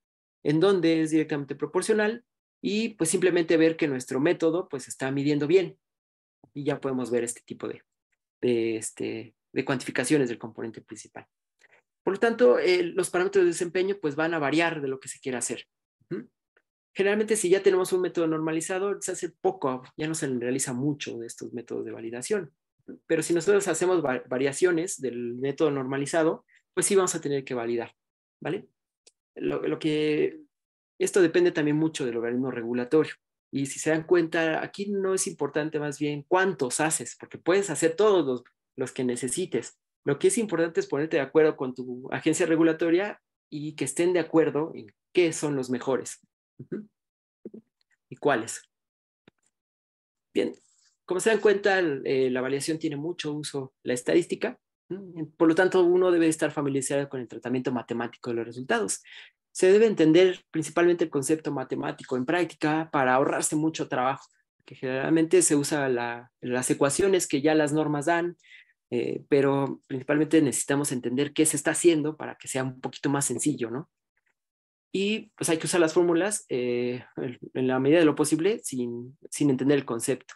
en donde es directamente proporcional y pues simplemente ver que nuestro método pues está midiendo bien y ya podemos ver este tipo de, este, de cuantificaciones del componente principal. Por lo tanto, los parámetros de desempeño pues van a variar de lo que se quiera hacer. Generalmente si ya tenemos un método normalizado, se hace poco, ya no se realiza mucho de estos métodos de validación. Pero si nosotros hacemos variaciones del método normalizado, pues sí vamos a tener que validar. ¿vale? Lo, que, esto depende también mucho del organismo regulatorio. Y si se dan cuenta, aquí no es importante más bien cuántos haces, porque puedes hacer todos los, que necesites. Lo que es importante es ponerte de acuerdo con tu agencia regulatoria y que estén de acuerdo en qué son los mejores y cuáles. Bien, como se dan cuenta, eh, la validación tiene mucho uso la estadística por lo tanto, uno debe estar familiarizado con el tratamiento matemático de los resultados. Se debe entender principalmente el concepto matemático en práctica para ahorrarse mucho trabajo, que generalmente se usa las ecuaciones que ya las normas dan, eh, pero principalmente necesitamos entender qué se está haciendo para que sea un poquito más sencillo, ¿no? Y pues hay que usar las fórmulas eh, en la medida de lo posible sin, sin entender el concepto.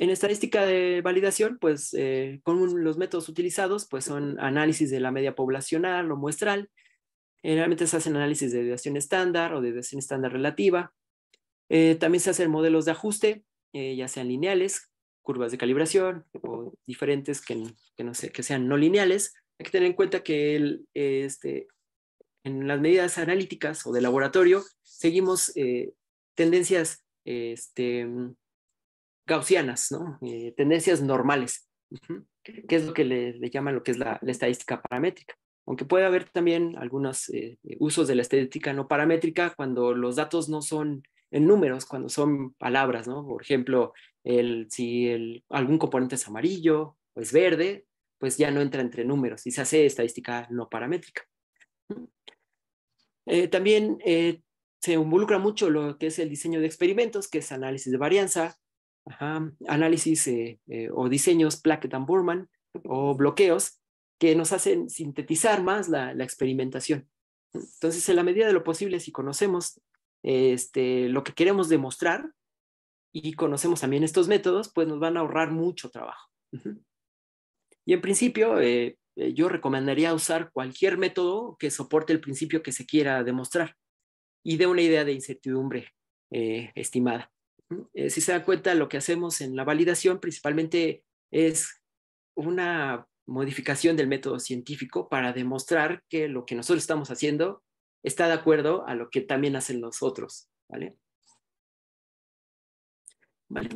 En estadística de validación, pues eh, con los métodos utilizados, pues son análisis de la media poblacional o muestral. Generalmente se hacen análisis de deviación estándar o de deviación estándar relativa. Eh, también se hacen modelos de ajuste, eh, ya sean lineales, curvas de calibración o diferentes que, no que sean no lineales. Hay que tener en cuenta que este, en las medidas analíticas o de laboratorio seguimos tendencias este, gaussianas, ¿no? Eh, tendencias normales, que es lo que le, llaman lo que es la, estadística paramétrica. Aunque puede haber también algunos eh, eh, usos de la estadística no paramétrica cuando los datos no son en números, cuando son palabras, Por ejemplo, el, si el, algún componente es amarillo o es verde, pues ya no entra entre números y se hace estadística no paramétrica. también se involucra mucho lo que es el diseño de experimentos, que es análisis de varianza, análisis eh, eh, o diseños Plackett-Burman o bloqueos que nos hacen sintetizar más la, experimentación. Entonces, en la medida de lo posible, si conocemos este, lo que queremos demostrar y conocemos también estos métodos, pues nos van a ahorrar mucho trabajo. Y en principio, eh, yo recomendaría usar cualquier método que soporte el principio que se quiera demostrar y dé de una idea de incertidumbre estimada. Eh, si se da cuenta, lo que hacemos en la validación principalmente es una modificación del método científico para demostrar que lo que nosotros estamos haciendo está de acuerdo a lo que también hacen los otros. ¿vale?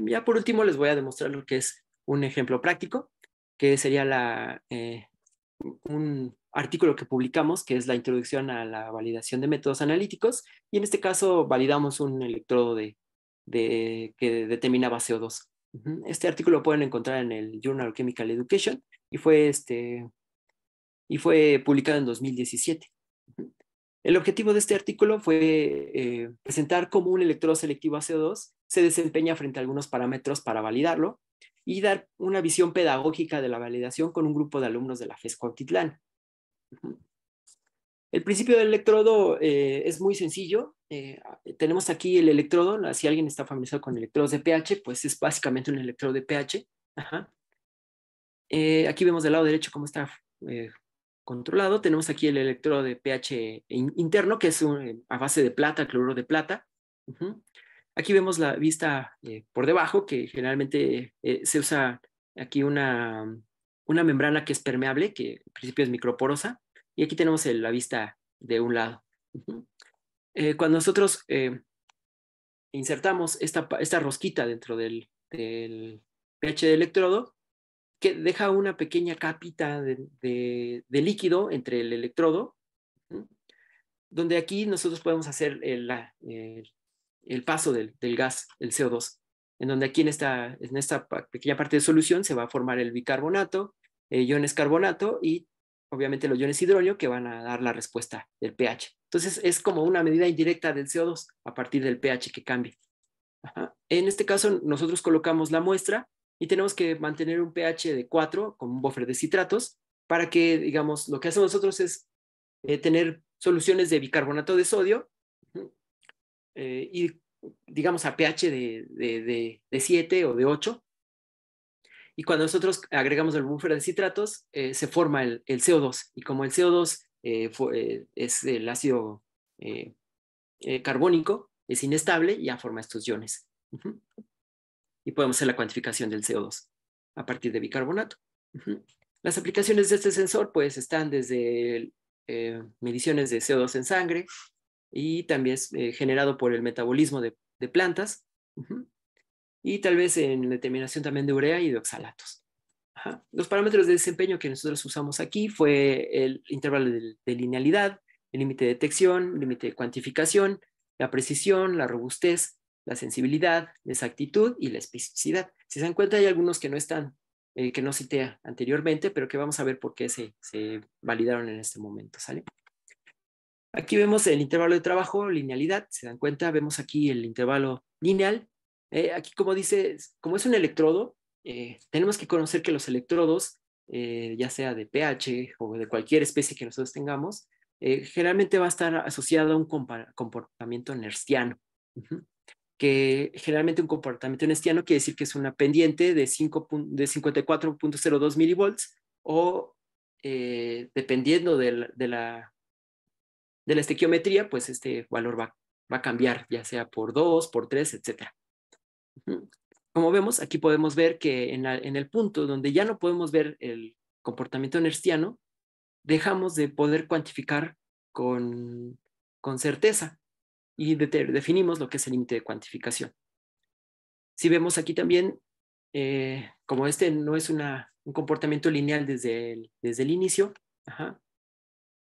ya por último les voy a demostrar lo que es un ejemplo práctico, que sería eh, un artículo que publicamos, que es la introducción a la validación de métodos analíticos, y en este caso validamos un electrodo de que determinaba CO2. Este artículo lo pueden encontrar en el Journal of Chemical Education y fue, este, y fue publicado en 2017. El objetivo de este artículo fue eh, presentar cómo un electrodo selectivo a CO2 se desempeña frente a algunos parámetros para validarlo y dar una visión pedagógica de la validación con un grupo de alumnos de la FESCO Cuautitlán. El principio del electrodo eh, es muy sencillo. Eh, tenemos aquí el electrodo. Si alguien está familiarizado con electrodos de pH, pues es básicamente un electrodo de pH. Eh, aquí vemos del lado derecho cómo está controlado. Tenemos aquí el electrodo de pH interno, que es a base de plata, cloruro de plata. Aquí vemos la vista por debajo, que generalmente se usa aquí una, una membrana que es permeable, que en principio es microporosa y aquí tenemos la vista de un lado. Eh, cuando nosotros eh, insertamos esta, esta rosquita dentro del, pH del electrodo, que deja una pequeña capita de, líquido entre el electrodo, donde aquí nosotros podemos hacer el, el, paso del, gas, el CO2, en donde aquí en esta, en esta pequeña parte de solución se va a formar el bicarbonato, eh, iones carbonato y obviamente los iones hidrógeno que van a dar la respuesta del pH. Entonces es como una medida indirecta del CO2 a partir del pH que cambie. En este caso nosotros colocamos la muestra y tenemos que mantener un pH de 4 con un buffer de citratos para que, digamos, lo que hacemos nosotros es eh, tener soluciones de bicarbonato de sodio eh, y, digamos, a pH de, de, de 7 o de 8 y cuando nosotros agregamos el buffer de citratos, eh, se forma el, CO2. Y como el CO2 eh, eh, es el ácido carbónico, es inestable, ya forma estos iones. Y podemos hacer la cuantificación del CO2 a partir de bicarbonato. Las aplicaciones de este sensor pues están desde mediciones de CO2 en sangre y también es generado por el metabolismo de, plantas y tal vez en determinación también de urea y de oxalatos. Los parámetros de desempeño que nosotros usamos aquí fue el intervalo de, linealidad, el límite de detección, límite de cuantificación, la precisión, la robustez, la sensibilidad, la exactitud y la especificidad. Si se dan cuenta, hay algunos que no están, eh, que no cité anteriormente, pero que vamos a ver por qué se, se validaron en este momento, ¿sale? Aquí vemos el intervalo de trabajo, linealidad, se dan cuenta, vemos aquí el intervalo lineal, eh, aquí, como dice, como es un electrodo, eh, tenemos que conocer que los electrodos, eh, ya sea de pH o de cualquier especie que nosotros tengamos, generalmente va a estar asociado a un comportamiento nerstiano, que generalmente un comportamiento nerstiano quiere decir que es una pendiente de, de 54.02 milivolts o dependiendo de la, de la, estequiometría, pues este valor va, va a cambiar, ya sea por 2, por 3, etcétera. Como vemos, aquí podemos ver que en, el punto donde ya no podemos ver el comportamiento nerstiano, dejamos de poder cuantificar con, con certeza y definimos lo que es el límite de cuantificación. Si vemos aquí también, eh, como este no es un comportamiento lineal desde el, desde el inicio,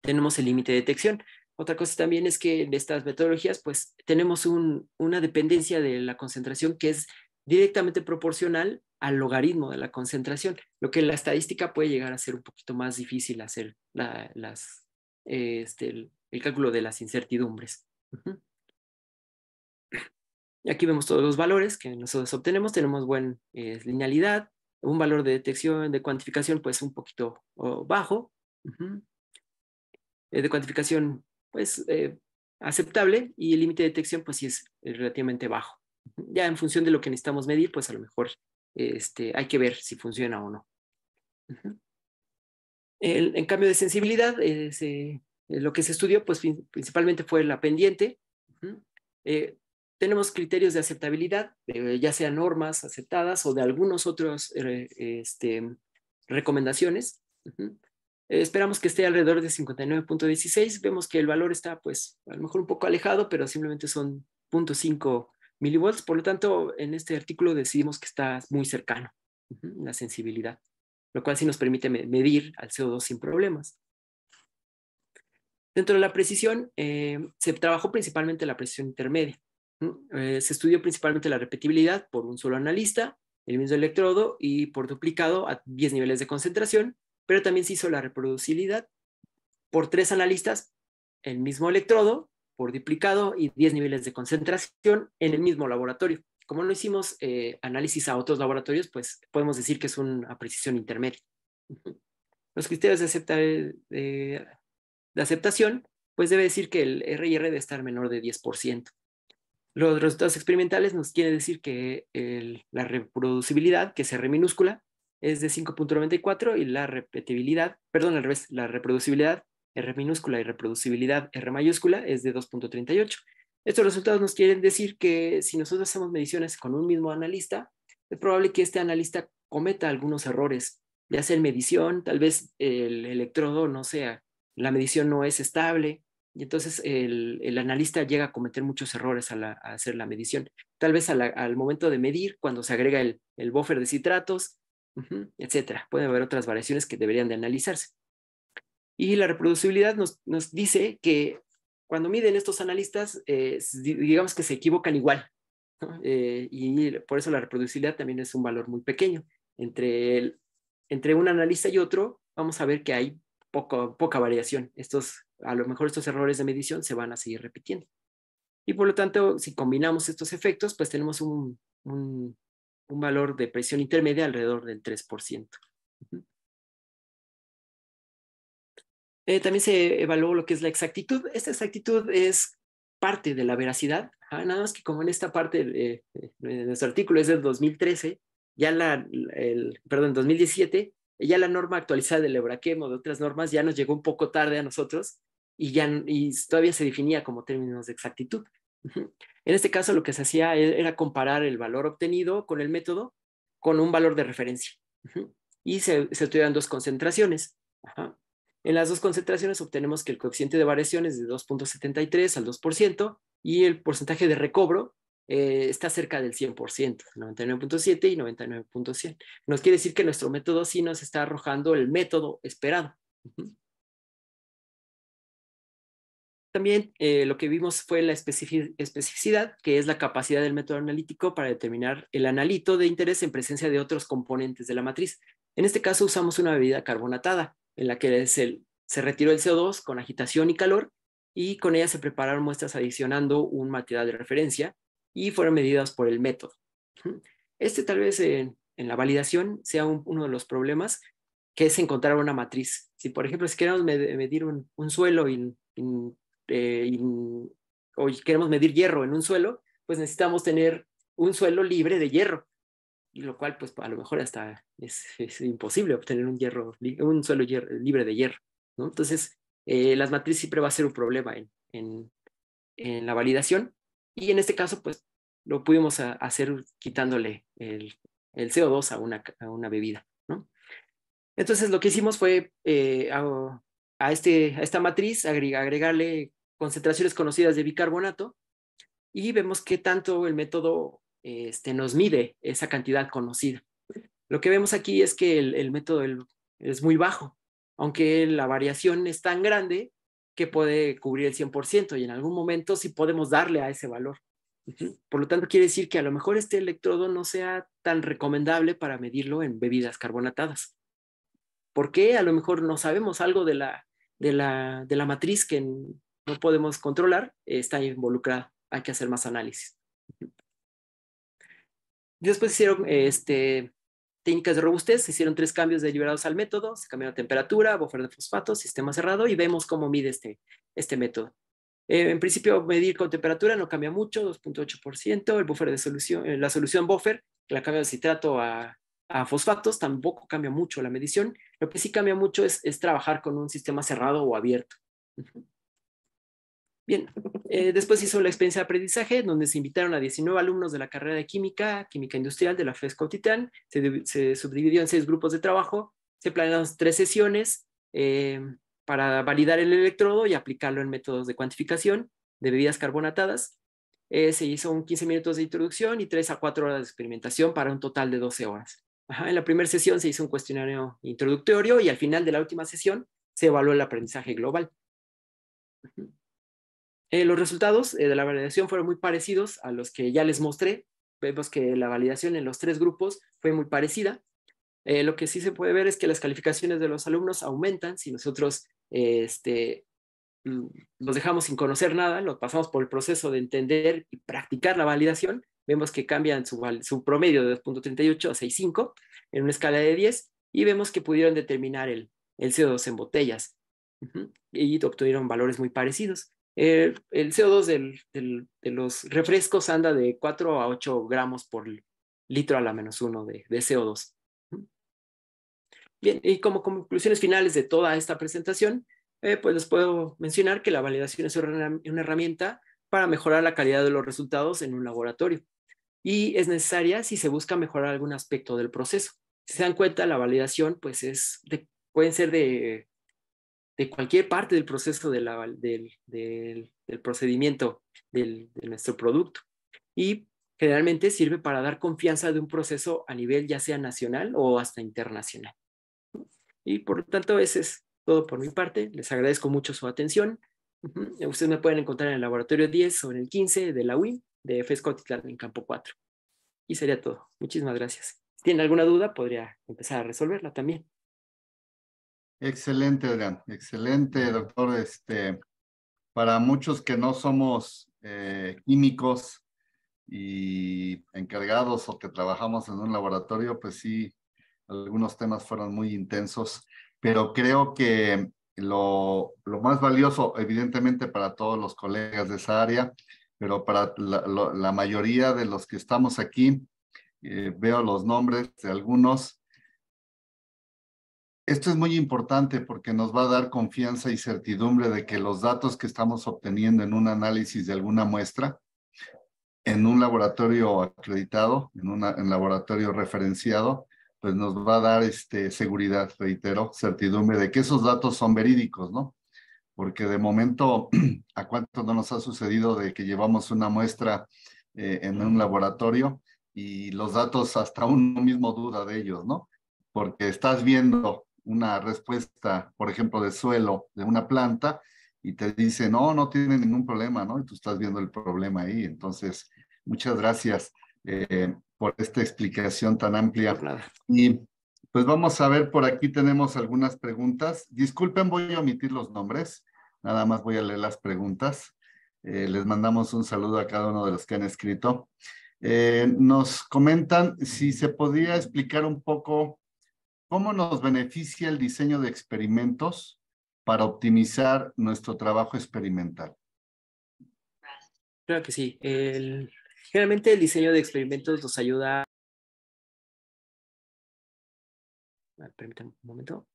tenemos el límite de detección. Otra cosa también es que en estas metodologías, pues tenemos una dependencia de la concentración que es directamente proporcional al logaritmo de la concentración, lo que en la estadística puede llegar a ser un poquito más difícil hacer este, el, cálculo de las incertidumbres. Aquí vemos todos los valores que nosotros obtenemos, tenemos buena eh, linealidad, un valor de detección, de cuantificación, pues un poquito oh, bajo, eh, de cuantificación es pues, eh, aceptable y el límite de detección pues sí es eh, relativamente bajo. Ya en función de lo que necesitamos medir, pues a lo mejor este, hay que ver si funciona o no. en cambio de sensibilidad, eh, lo que se estudió pues principalmente fue la pendiente. tenemos criterios de aceptabilidad, ya sean normas aceptadas o de algunas otras este, recomendaciones. Eh, esperamos que esté alrededor de 59.16. Vemos que el valor está, pues, a lo mejor un poco alejado, pero simplemente son 0.5 milivolts. Por lo tanto, en este artículo decidimos que está muy cercano la sensibilidad, lo cual sí nos permite medir al CO2 sin problemas. Dentro de la precisión, eh, se trabajó principalmente la precisión intermedia. Eh, se estudió principalmente la repetibilidad por un solo analista, el mismo electrodo y por duplicado a 10 niveles de concentración, pero también se hizo la reproducibilidad por tres analistas, el mismo electrodo por duplicado y 10 niveles de concentración en el mismo laboratorio. Como no hicimos eh, análisis a otros laboratorios, pues podemos decir que es una precisión intermedia. Los criterios de, aceptación, pues debe decir que el RIR debe estar menor de 10%. Los resultados experimentales nos quiere decir que la reproducibilidad, que es R minúscula, es de 5.94 y la repetibilidad, perdón, al revés, la reproducibilidad R minúscula y reproducibilidad R mayúscula es de 2.38. Estos resultados nos quieren decir que si nosotros hacemos mediciones con un mismo analista, es probable que este analista cometa algunos errores, de hacer medición, tal vez el electrodo no sea, la medición no es estable, y entonces el, analista llega a cometer muchos errores al hacer la medición. Tal vez al momento de medir, cuando se agrega el, el buffer de citratos, etcétera. Pueden haber otras variaciones que deberían de analizarse. Y la reproducibilidad nos, nos dice que cuando miden estos analistas, eh, digamos que se equivocan igual. Eh, y por eso la reproducibilidad también es un valor muy pequeño. Entre, entre un analista y otro, vamos a ver que hay poco, poca variación. Estos, a lo mejor estos errores de medición se van a seguir repitiendo. Y por lo tanto, si combinamos estos efectos, pues tenemos un un valor de presión intermedia alrededor del 3%. Eh, también se evaluó lo que es la exactitud. Esta exactitud es parte de la veracidad, nada más que como en esta parte eh, eh, de, nuestro artículo es del 2013, ya la, el, perdón, 2017, ya la norma actualizada del Ebraquem o de otras normas ya nos llegó un poco tarde a nosotros y ya y todavía se definía como términos de exactitud. En este caso lo que se hacía e-, era comparar el valor obtenido con el método con un valor de referencia. Y se, se dos concentraciones. En las dos concentraciones obtenemos que el coeficiente de variación es de 2.73 al 2% y el porcentaje de recobro eh, está cerca del 100%, 99.7 y 99.100. Nos quiere decir que nuestro método sí nos está arrojando el método esperado. También eh, lo que vimos fue la especificidad, que es la capacidad del método analítico para determinar el analito de interés en presencia de otros componentes de la matriz. En este caso usamos una bebida carbonatada, en la que se, se retiró el CO2 con agitación y calor, y con ella se prepararon muestras adicionando un material de referencia y fueron medidas por el método. Este tal vez en, la validación sea uno de los problemas, que es encontrar una matriz. Si, por ejemplo, si queremos medir un, un suelo y, eh, o queremos medir hierro en un suelo, pues necesitamos tener un suelo libre de hierro, y lo cual pues a lo mejor hasta es, imposible obtener un, hierro, un suelo libre de hierro. ¿no? Entonces, eh, las matrices siempre va a ser un problema en, en, la validación y en este caso pues lo pudimos hacer quitándole el, CO2 a una, a una bebida. ¿no? Entonces, lo que hicimos fue eh, a, a, este, a esta matriz agregarle concentraciones conocidas de bicarbonato y vemos qué tanto el método este, nos mide esa cantidad conocida. Lo que vemos aquí es que el, método es muy bajo, aunque la variación es tan grande que puede cubrir el 100% y en algún momento sí podemos darle a ese valor. Por lo tanto, quiere decir que a lo mejor este electrodo no sea tan recomendable para medirlo en bebidas carbonatadas. ¿Por qué? A lo mejor no sabemos algo de la, de la, de la matriz que, en, no podemos controlar está involucrada. Hay que hacer más análisis. Después hicieron este, técnicas de robustez, se hicieron tres cambios deliberados al método, se cambió la temperatura, buffer de fosfato, sistema cerrado y vemos cómo mide este, este método. Eh, en principio, medir con temperatura no cambia mucho, 2.8%, el buffer de solución, eh, la solución buffer, la cambio de citrato a, fosfatos, tampoco cambia mucho la medición. Lo que sí cambia mucho es, trabajar con un sistema cerrado o abierto. Bien, eh, después se hizo la experiencia de aprendizaje, donde se invitaron a 19 alumnos de la carrera de Química, Química Industrial de la fesco Titán. Se, subdividió en seis grupos de trabajo. Se planearon tres sesiones eh, para validar el electrodo y aplicarlo en métodos de cuantificación de bebidas carbonatadas. Eh, se hizo un 15 minutos de introducción y 3 a 4 horas de experimentación para un total de 12 horas. en la primera sesión se hizo un cuestionario introductorio y al final de la última sesión se evaluó el aprendizaje global. Eh, los resultados eh, de la validación fueron muy parecidos a los que ya les mostré. Vemos que la validación en los tres grupos fue muy parecida. Eh, lo que sí se puede ver es que las calificaciones de los alumnos aumentan si nosotros este, mm, los dejamos sin conocer nada, los pasamos por el proceso de entender y practicar la validación. Vemos que cambian su, promedio de 2.38 a 6.5 en una escala de 10 y vemos que pudieron determinar el, CO2 en botellas y obtuvieron valores muy parecidos. Eh, el CO2 de los refrescos anda de 4 a 8 gramos por litro a la menos 1 de, CO2. Bien, y como conclusiones finales de toda esta presentación, eh, pues les puedo mencionar que la validación es una, herramienta para mejorar la calidad de los resultados en un laboratorio y es necesaria si se busca mejorar algún aspecto del proceso. Si se dan cuenta, la validación pues es pueden ser de de cualquier parte del proceso del, procedimiento de nuestro producto. Y generalmente sirve para dar confianza de un proceso a nivel ya sea nacional o hasta internacional. Y por lo tanto, ese es todo por mi parte. Les agradezco mucho su atención. Ustedes me pueden encontrar en el laboratorio 10 o en el 15 de la UI de FESCO en campo 4. Y sería todo. Muchísimas gracias. Si tienen alguna duda, podría empezar a resolverla también. Excelente, Adrián. Excelente, doctor. Este, para muchos que no somos eh, químicos y encargados o que trabajamos en un laboratorio, pues sí, algunos temas fueron muy intensos, pero creo que lo, más valioso, evidentemente, para todos los colegas de esa área, pero para la, mayoría de los que estamos aquí, eh, veo los nombres de algunos esto es muy importante porque nos va a dar confianza y certidumbre de que los datos que estamos obteniendo en un análisis de alguna muestra, en un laboratorio acreditado, en un en laboratorio referenciado, pues nos va a dar este, seguridad, reitero, certidumbre de que esos datos son verídicos, ¿no? Porque de momento, ¿a cuánto no nos ha sucedido de que llevamos una muestra eh, en un laboratorio y los datos hasta uno mismo duda de ellos, ¿no? Porque estás viendo una respuesta, por ejemplo, de suelo de una planta y te dice, no, no tiene ningún problema, ¿no? Y tú estás viendo el problema ahí. Entonces, muchas gracias eh, por esta explicación tan amplia. Y pues vamos a ver, por aquí tenemos algunas preguntas. Disculpen, voy a omitir los nombres, nada más voy a leer las preguntas. Eh, les mandamos un saludo a cada uno de los que han escrito. Eh, nos comentan si se podía explicar un poco ¿Cómo nos beneficia el diseño de experimentos para optimizar nuestro trabajo experimental? Claro que sí. generalmente el diseño de experimentos nos ayuda. Permítanme un momento.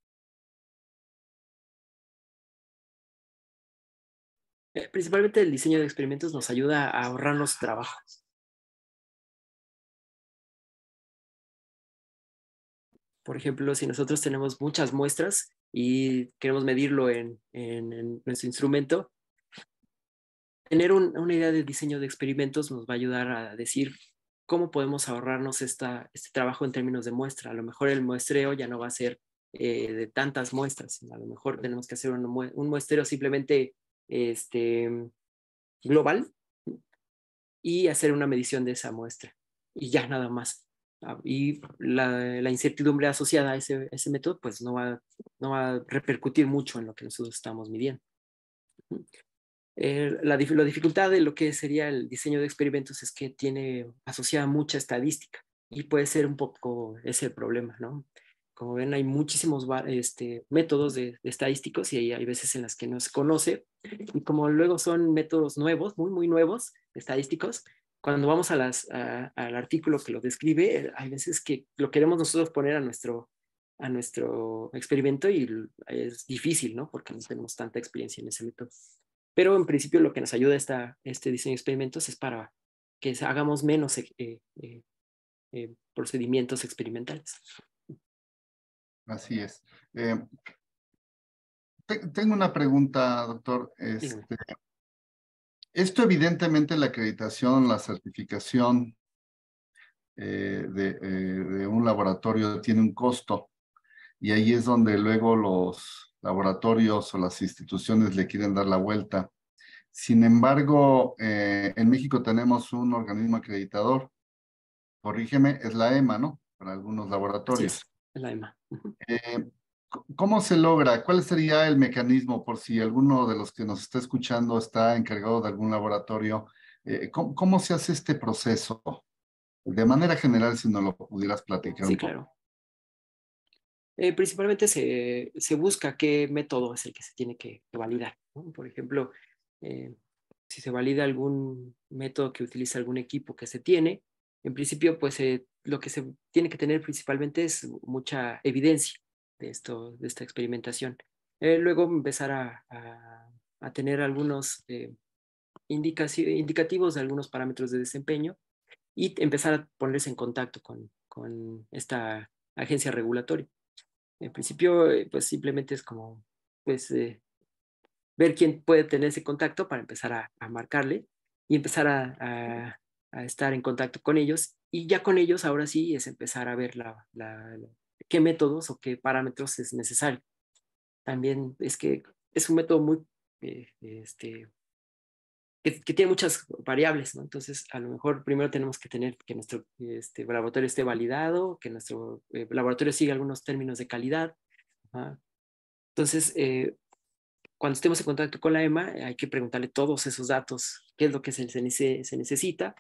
Eh, principalmente el diseño de experimentos nos ayuda a ahorrarnos trabajos. Por ejemplo, si nosotros tenemos muchas muestras y queremos medirlo en, nuestro instrumento, tener una idea de diseño de experimentos nos va a ayudar a decir cómo podemos ahorrarnos esta, este trabajo en términos de muestra. A lo mejor el muestreo ya no va a ser eh, de tantas muestras, a lo mejor tenemos que hacer un, un muestreo simplemente este, global y hacer una medición de esa muestra y ya nada más. Ah, y la, incertidumbre asociada a ese, método pues no va, a repercutir mucho en lo que nosotros estamos midiendo. Eh, la, dificultad de lo que sería el diseño de experimentos es que tiene asociada mucha estadística y puede ser un poco ese el problema, ¿no? Como ven, hay muchísimos este, métodos estadísticos y hay, hay veces en las que no se conoce. Y como luego son métodos nuevos, muy, muy nuevos, estadísticos, cuando vamos a las, al artículo que lo describe, eh, hay veces que lo queremos nosotros poner a nuestro, experimento y es difícil, ¿no? Porque no tenemos tanta experiencia en ese método. Pero en principio lo que nos ayuda esta, este diseño de experimentos es para que hagamos menos eh, eh, procedimientos experimentales. Así es. tengo una pregunta, doctor. Esto evidentemente la acreditación, la certificación eh, eh, de, un laboratorio tiene un costo y ahí es donde luego los laboratorios o las instituciones le quieren dar la vuelta. Sin embargo, eh, en México tenemos un organismo acreditador, corrígeme, es la EMA, ¿no? Para algunos laboratorios. Sí, la EMA. ¿Cómo se logra? ¿Cuál sería el mecanismo por si alguno de los que nos está escuchando está encargado de algún laboratorio? Eh, ¿cómo, se hace este proceso? De manera general, si nos lo pudieras platicar. Sí, claro. Eh, principalmente se, busca qué método es el que se tiene que, validar. Por ejemplo, eh, si se valida algún método que utiliza algún equipo que se tiene, en principio, pues lo que se tiene que tener principalmente es mucha evidencia de, esto, de esta experimentación. Eh, luego empezar a, tener algunos eh, indicativos de algunos parámetros de desempeño y empezar a ponerse en contacto con, esta agencia regulatoria. En principio, eh, pues simplemente es como, pues, ver quién puede tener ese contacto para empezar a, marcarle y empezar a, estar en contacto con ellos. Y ya con ellos, ahora sí, es empezar a ver la qué métodos o qué parámetros es necesario. También es que es un método muy, eh, este, que, tiene muchas variables, ¿no? Entonces, a lo mejor primero tenemos que tener que nuestro este, laboratorio esté validado, que nuestro eh, laboratorio siga algunos términos de calidad. Entonces, eh, cuando estemos en contacto con la EMA, hay que preguntarle todos esos datos, qué es lo que se, se, necesita,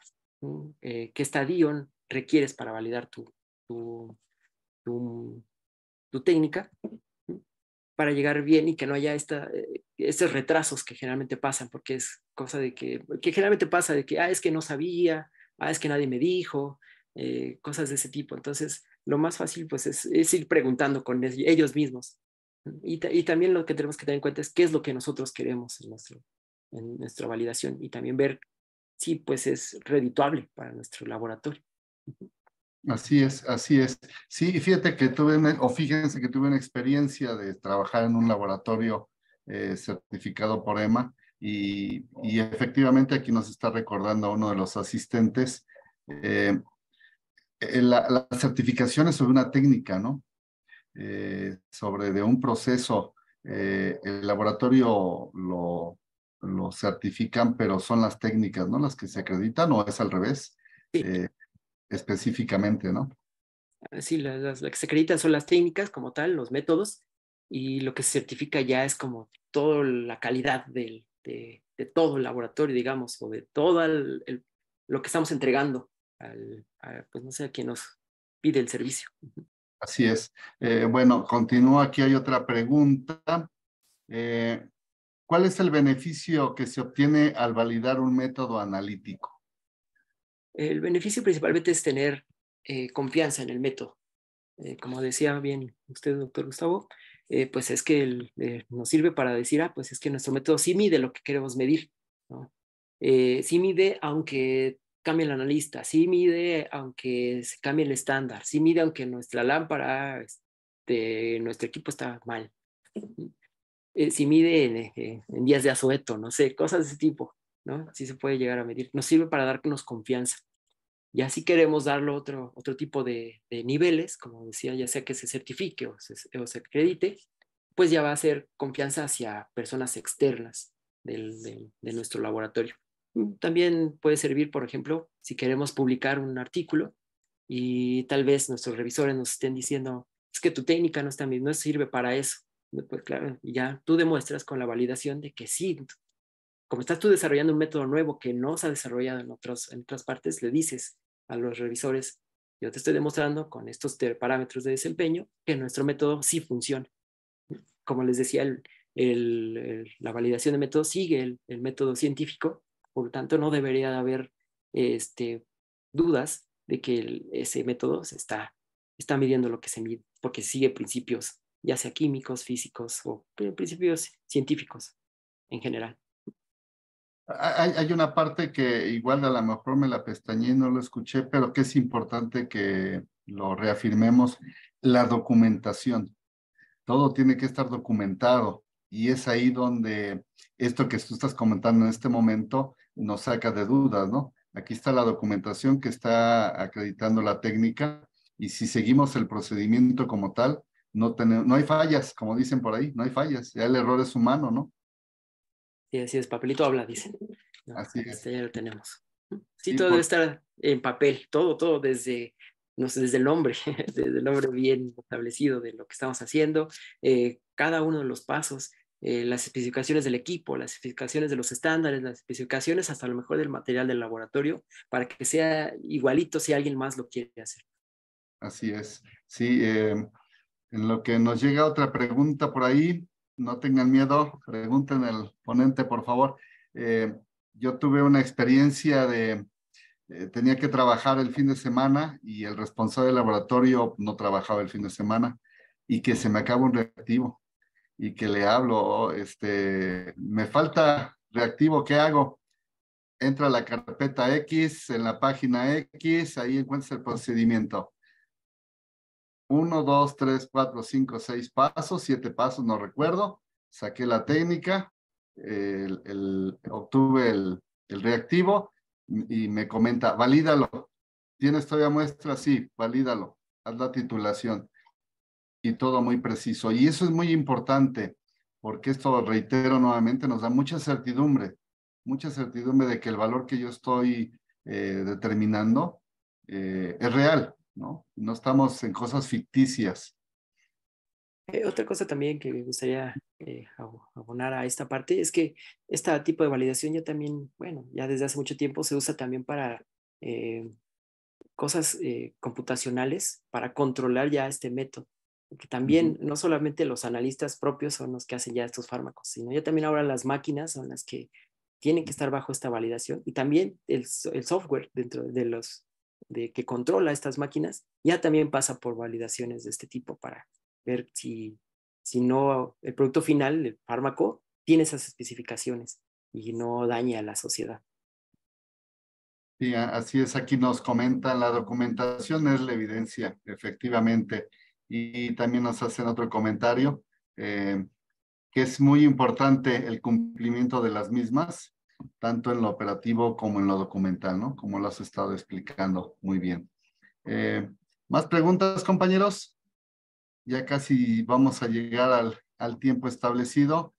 qué estadio requieres para validar tu, tu, tu, técnica para llegar bien y que no haya estos eh, retrasos que generalmente pasan, porque es cosa de que, que generalmente pasa de que, ah, es que no sabía, ah, es que nadie me dijo, eh, cosas de ese tipo. Entonces, lo más fácil pues es, ir preguntando con ellos mismos. Y, también lo que tenemos que tener en cuenta es qué es lo que nosotros queremos en, nuestro, en nuestra validación y también ver si pues es redituable para nuestro laboratorio. Así es, así es. Sí, y fíjate que tuve, o fíjense que tuve una experiencia de trabajar en un laboratorio eh, certificado por EMA y, efectivamente aquí nos está recordando uno de los asistentes eh, eh, la, certificación es sobre una técnica, ¿no? sobre de un proceso. el laboratorio lo, lo certifican, pero son las técnicas, ¿no? Las que se acreditan o es al revés. Sí específicamente, ¿no? Sí, las, las, que se acreditan son las técnicas como tal, los métodos, y lo que se certifica ya es como toda la calidad de, todo el laboratorio, digamos, o de todo lo que estamos entregando al, a, pues no sé, a quien nos pide el servicio. Así es. Eh, bueno, continúa, aquí hay otra pregunta. Eh, ¿Cuál es el beneficio que se obtiene al validar un método analítico? El beneficio principalmente es tener eh, confianza en el método. Eh, como decía bien usted, doctor Gustavo, eh, pues es que nos sirve para decir, ah, pues es que nuestro método sí mide lo que queremos medir, ¿no? sí mide aunque cambie el analista, sí mide aunque se cambie el estándar, sí mide aunque nuestra lámpara, de este, nuestro equipo está mal, sí mide en, en días de azueto, no sé, cosas de ese tipo. ¿no? Sí se puede llegar a medir. Nos sirve para darnos confianza. Y así queremos darle otro, otro tipo de, niveles, como decía, ya sea que se certifique o se, acredite, pues ya va a ser confianza hacia personas externas de, nuestro laboratorio. Mm, también puede servir, por ejemplo, si queremos publicar un artículo y tal vez nuestros revisores nos estén diciendo, es que tu técnica no, está, no sirve para eso. Pues claro, ya tú demuestras con la validación de que sí, como estás tú desarrollando un método nuevo que no se ha desarrollado en, en otras partes, le dices a los revisores, yo te estoy demostrando con estos parámetros de desempeño que nuestro método sí funciona. Como les decía, la validación de método sigue el, método científico, por lo tanto no debería de haber este, dudas de que ese método se está midiendo lo que se mide, porque sigue principios, ya sea químicos, físicos o principios científicos en general. Hay, una parte que igual a lo mejor me la pestañé y no lo escuché, pero que es importante que lo reafirmemos, la documentación. Todo tiene que estar documentado y es ahí donde esto que tú estás comentando en este momento nos saca de dudas, ¿no? Aquí está la documentación que está acreditando la técnica y si seguimos el procedimiento como tal, no, tenemos, no hay fallas, como dicen por ahí, no hay fallas, ya el error es humano, ¿no? Y así es, papelito habla, dicen. así es. Este, ya lo tenemos. Sí, todo debe estar en papel, todo, todo, desde, no sé, desde el nombre, desde el nombre bien establecido de lo que estamos haciendo, eh, cada uno de los pasos, eh, las especificaciones del equipo, las especificaciones de los estándares, las especificaciones hasta lo mejor del material del laboratorio, para que sea igualito si alguien más lo quiere hacer. Así es. Sí, eh, en lo que nos llega otra pregunta por ahí, no tengan miedo, pregunten al ponente, por favor. Eh, yo tuve una experiencia de, eh, tenía que trabajar el fin de semana y el responsable del laboratorio no trabajaba el fin de semana y que se me acaba un reactivo y que le hablo, oh, este, me falta reactivo, ¿qué hago? Entra a la carpeta X, en la página X, ahí encuentras el procedimiento. Uno, dos, tres, cuatro, cinco, seis pasos, siete pasos, no recuerdo. Saqué la técnica, obtuve el, reactivo y me comenta, valídalo. ¿Tienes todavía muestra? Sí, valídalo. Haz la titulación. Y todo muy preciso. Y eso es muy importante, porque esto, reitero nuevamente, nos da mucha certidumbre, mucha certidumbre de que el valor que yo estoy eh, determinando eh, es real, ¿no? No estamos en cosas ficticias. Eh, otra cosa también que me gustaría eh, abonar a esta parte es que este tipo de validación ya también, bueno, ya desde hace mucho tiempo se usa también para eh, cosas computacionales, para controlar ya este método. Porque también no solamente los analistas propios son los que hacen ya estos fármacos, sino ya también ahora las máquinas son las que tienen que estar bajo esta validación y también el, el software dentro de los de, que controla estas máquinas ya también pasa por validaciones de este tipo para ver si, si no el producto final, el fármaco, tiene esas especificaciones y no daña a la sociedad. Sí, así es, aquí nos comentan, la documentación es la evidencia, efectivamente. Y también nos hacen otro comentario, eh, que es muy importante el cumplimiento de las mismas, tanto en lo operativo como en lo documental, ¿no? Como lo has estado explicando muy bien. Eh, ¿Más preguntas, compañeros? Ya casi vamos a llegar al, al tiempo establecido.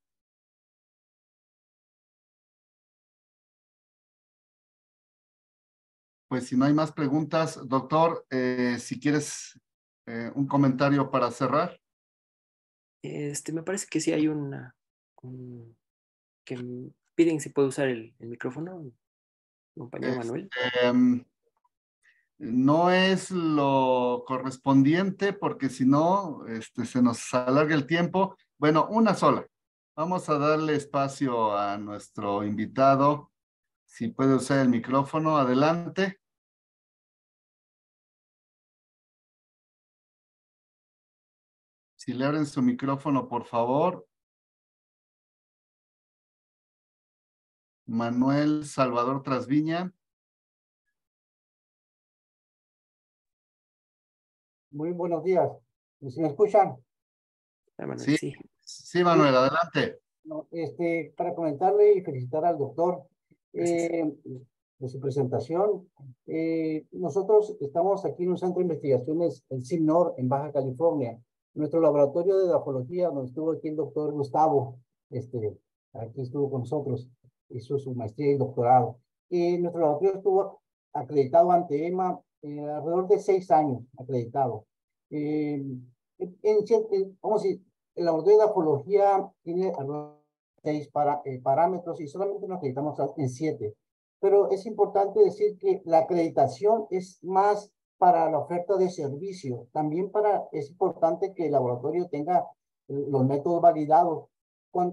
Pues si no hay más preguntas, doctor, eh, si quieres eh, un comentario para cerrar. Este, me parece que sí hay una, que piden si puede usar el, micrófono, compañero Manuel. Este, em, no es lo correspondiente porque si no, este, se nos alarga el tiempo. Bueno, una sola. Vamos a darle espacio a nuestro invitado. Si puede usar el micrófono, adelante. Si le abren su micrófono, por favor. Manuel Salvador Trasviña. Muy buenos días. me escuchan? Sí, sí, Manuel, adelante. este, para comentarle y felicitar al doctor por eh, su presentación. Eh, nosotros estamos aquí en un centro de investigaciones, en CIMNOR, en Baja California. Nuestro laboratorio de edafología, donde estuvo aquí el doctor Gustavo, este, aquí estuvo con nosotros hizo su maestría y doctorado. Eh, nuestro laboratorio estuvo acreditado ante EMA eh, alrededor de seis años, acreditado. Eh, en, vamos a decir, el laboratorio de afología tiene seis para, parámetros y solamente nos acreditamos en siete. Pero es importante decir que la acreditación es más para la oferta de servicio. También para, es importante que el laboratorio tenga los métodos validados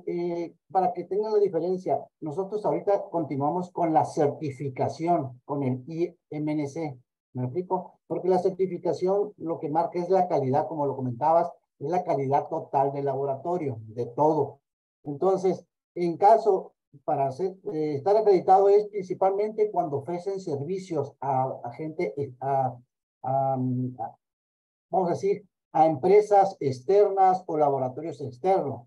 eh, para que tengan la diferencia, nosotros ahorita continuamos con la certificación, con el IMNC, ¿me explico? Porque la certificación lo que marca es la calidad, como lo comentabas, es la calidad total del laboratorio, de todo. Entonces, en caso, para eh, estar acreditado es principalmente cuando ofrecen servicios a, gente, mm, a, vamos a decir, a empresas externas o laboratorios externos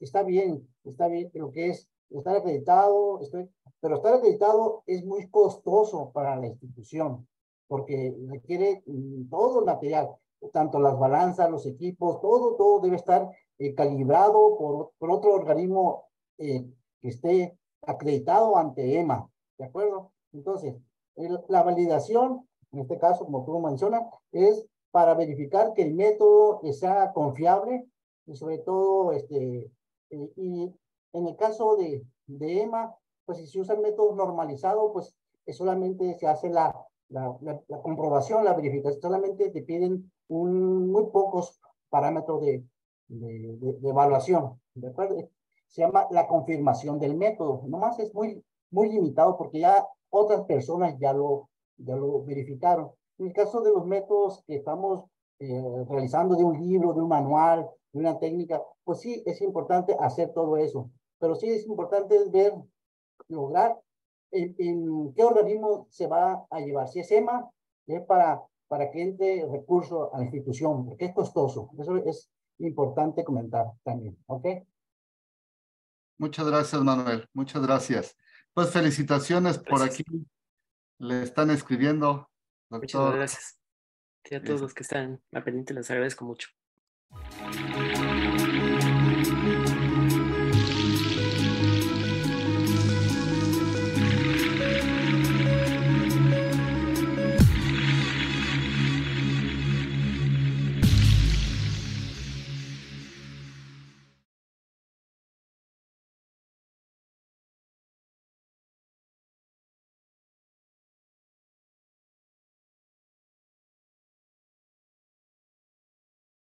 está bien, está bien lo que es estar acreditado, estoy, pero estar acreditado es muy costoso para la institución, porque requiere mm, todo el material, tanto las balanzas, los equipos, todo, todo debe estar eh, calibrado por, otro organismo eh, que esté acreditado ante EMA, ¿de acuerdo? Entonces, la validación, en este caso, como tú mencionas, es para verificar que el método sea confiable y sobre todo, este, eh, y en el caso de, de EMA, pues si se el método normalizado, pues solamente se hace la, la, comprobación, la verificación, solamente te piden un, muy pocos parámetros de, de, evaluación, ¿de acuerdo? Se llama la confirmación del método, nomás es muy, muy limitado porque ya otras personas ya lo, ya lo verificaron. En el caso de los métodos que estamos eh, realizando de un libro, de un manual, una técnica, pues sí, es importante hacer todo eso, pero sí es importante ver, lograr en, qué organismo se va a llevar. Si es EMA, es ¿eh? para, para que entre recurso a la institución, porque es costoso. Eso es importante comentar también, ¿ok? Muchas gracias, Manuel. Muchas gracias. Pues felicitaciones por aquí. Le están escribiendo. Muchas gracias. a todos los que están a pendiente les agradezco mucho.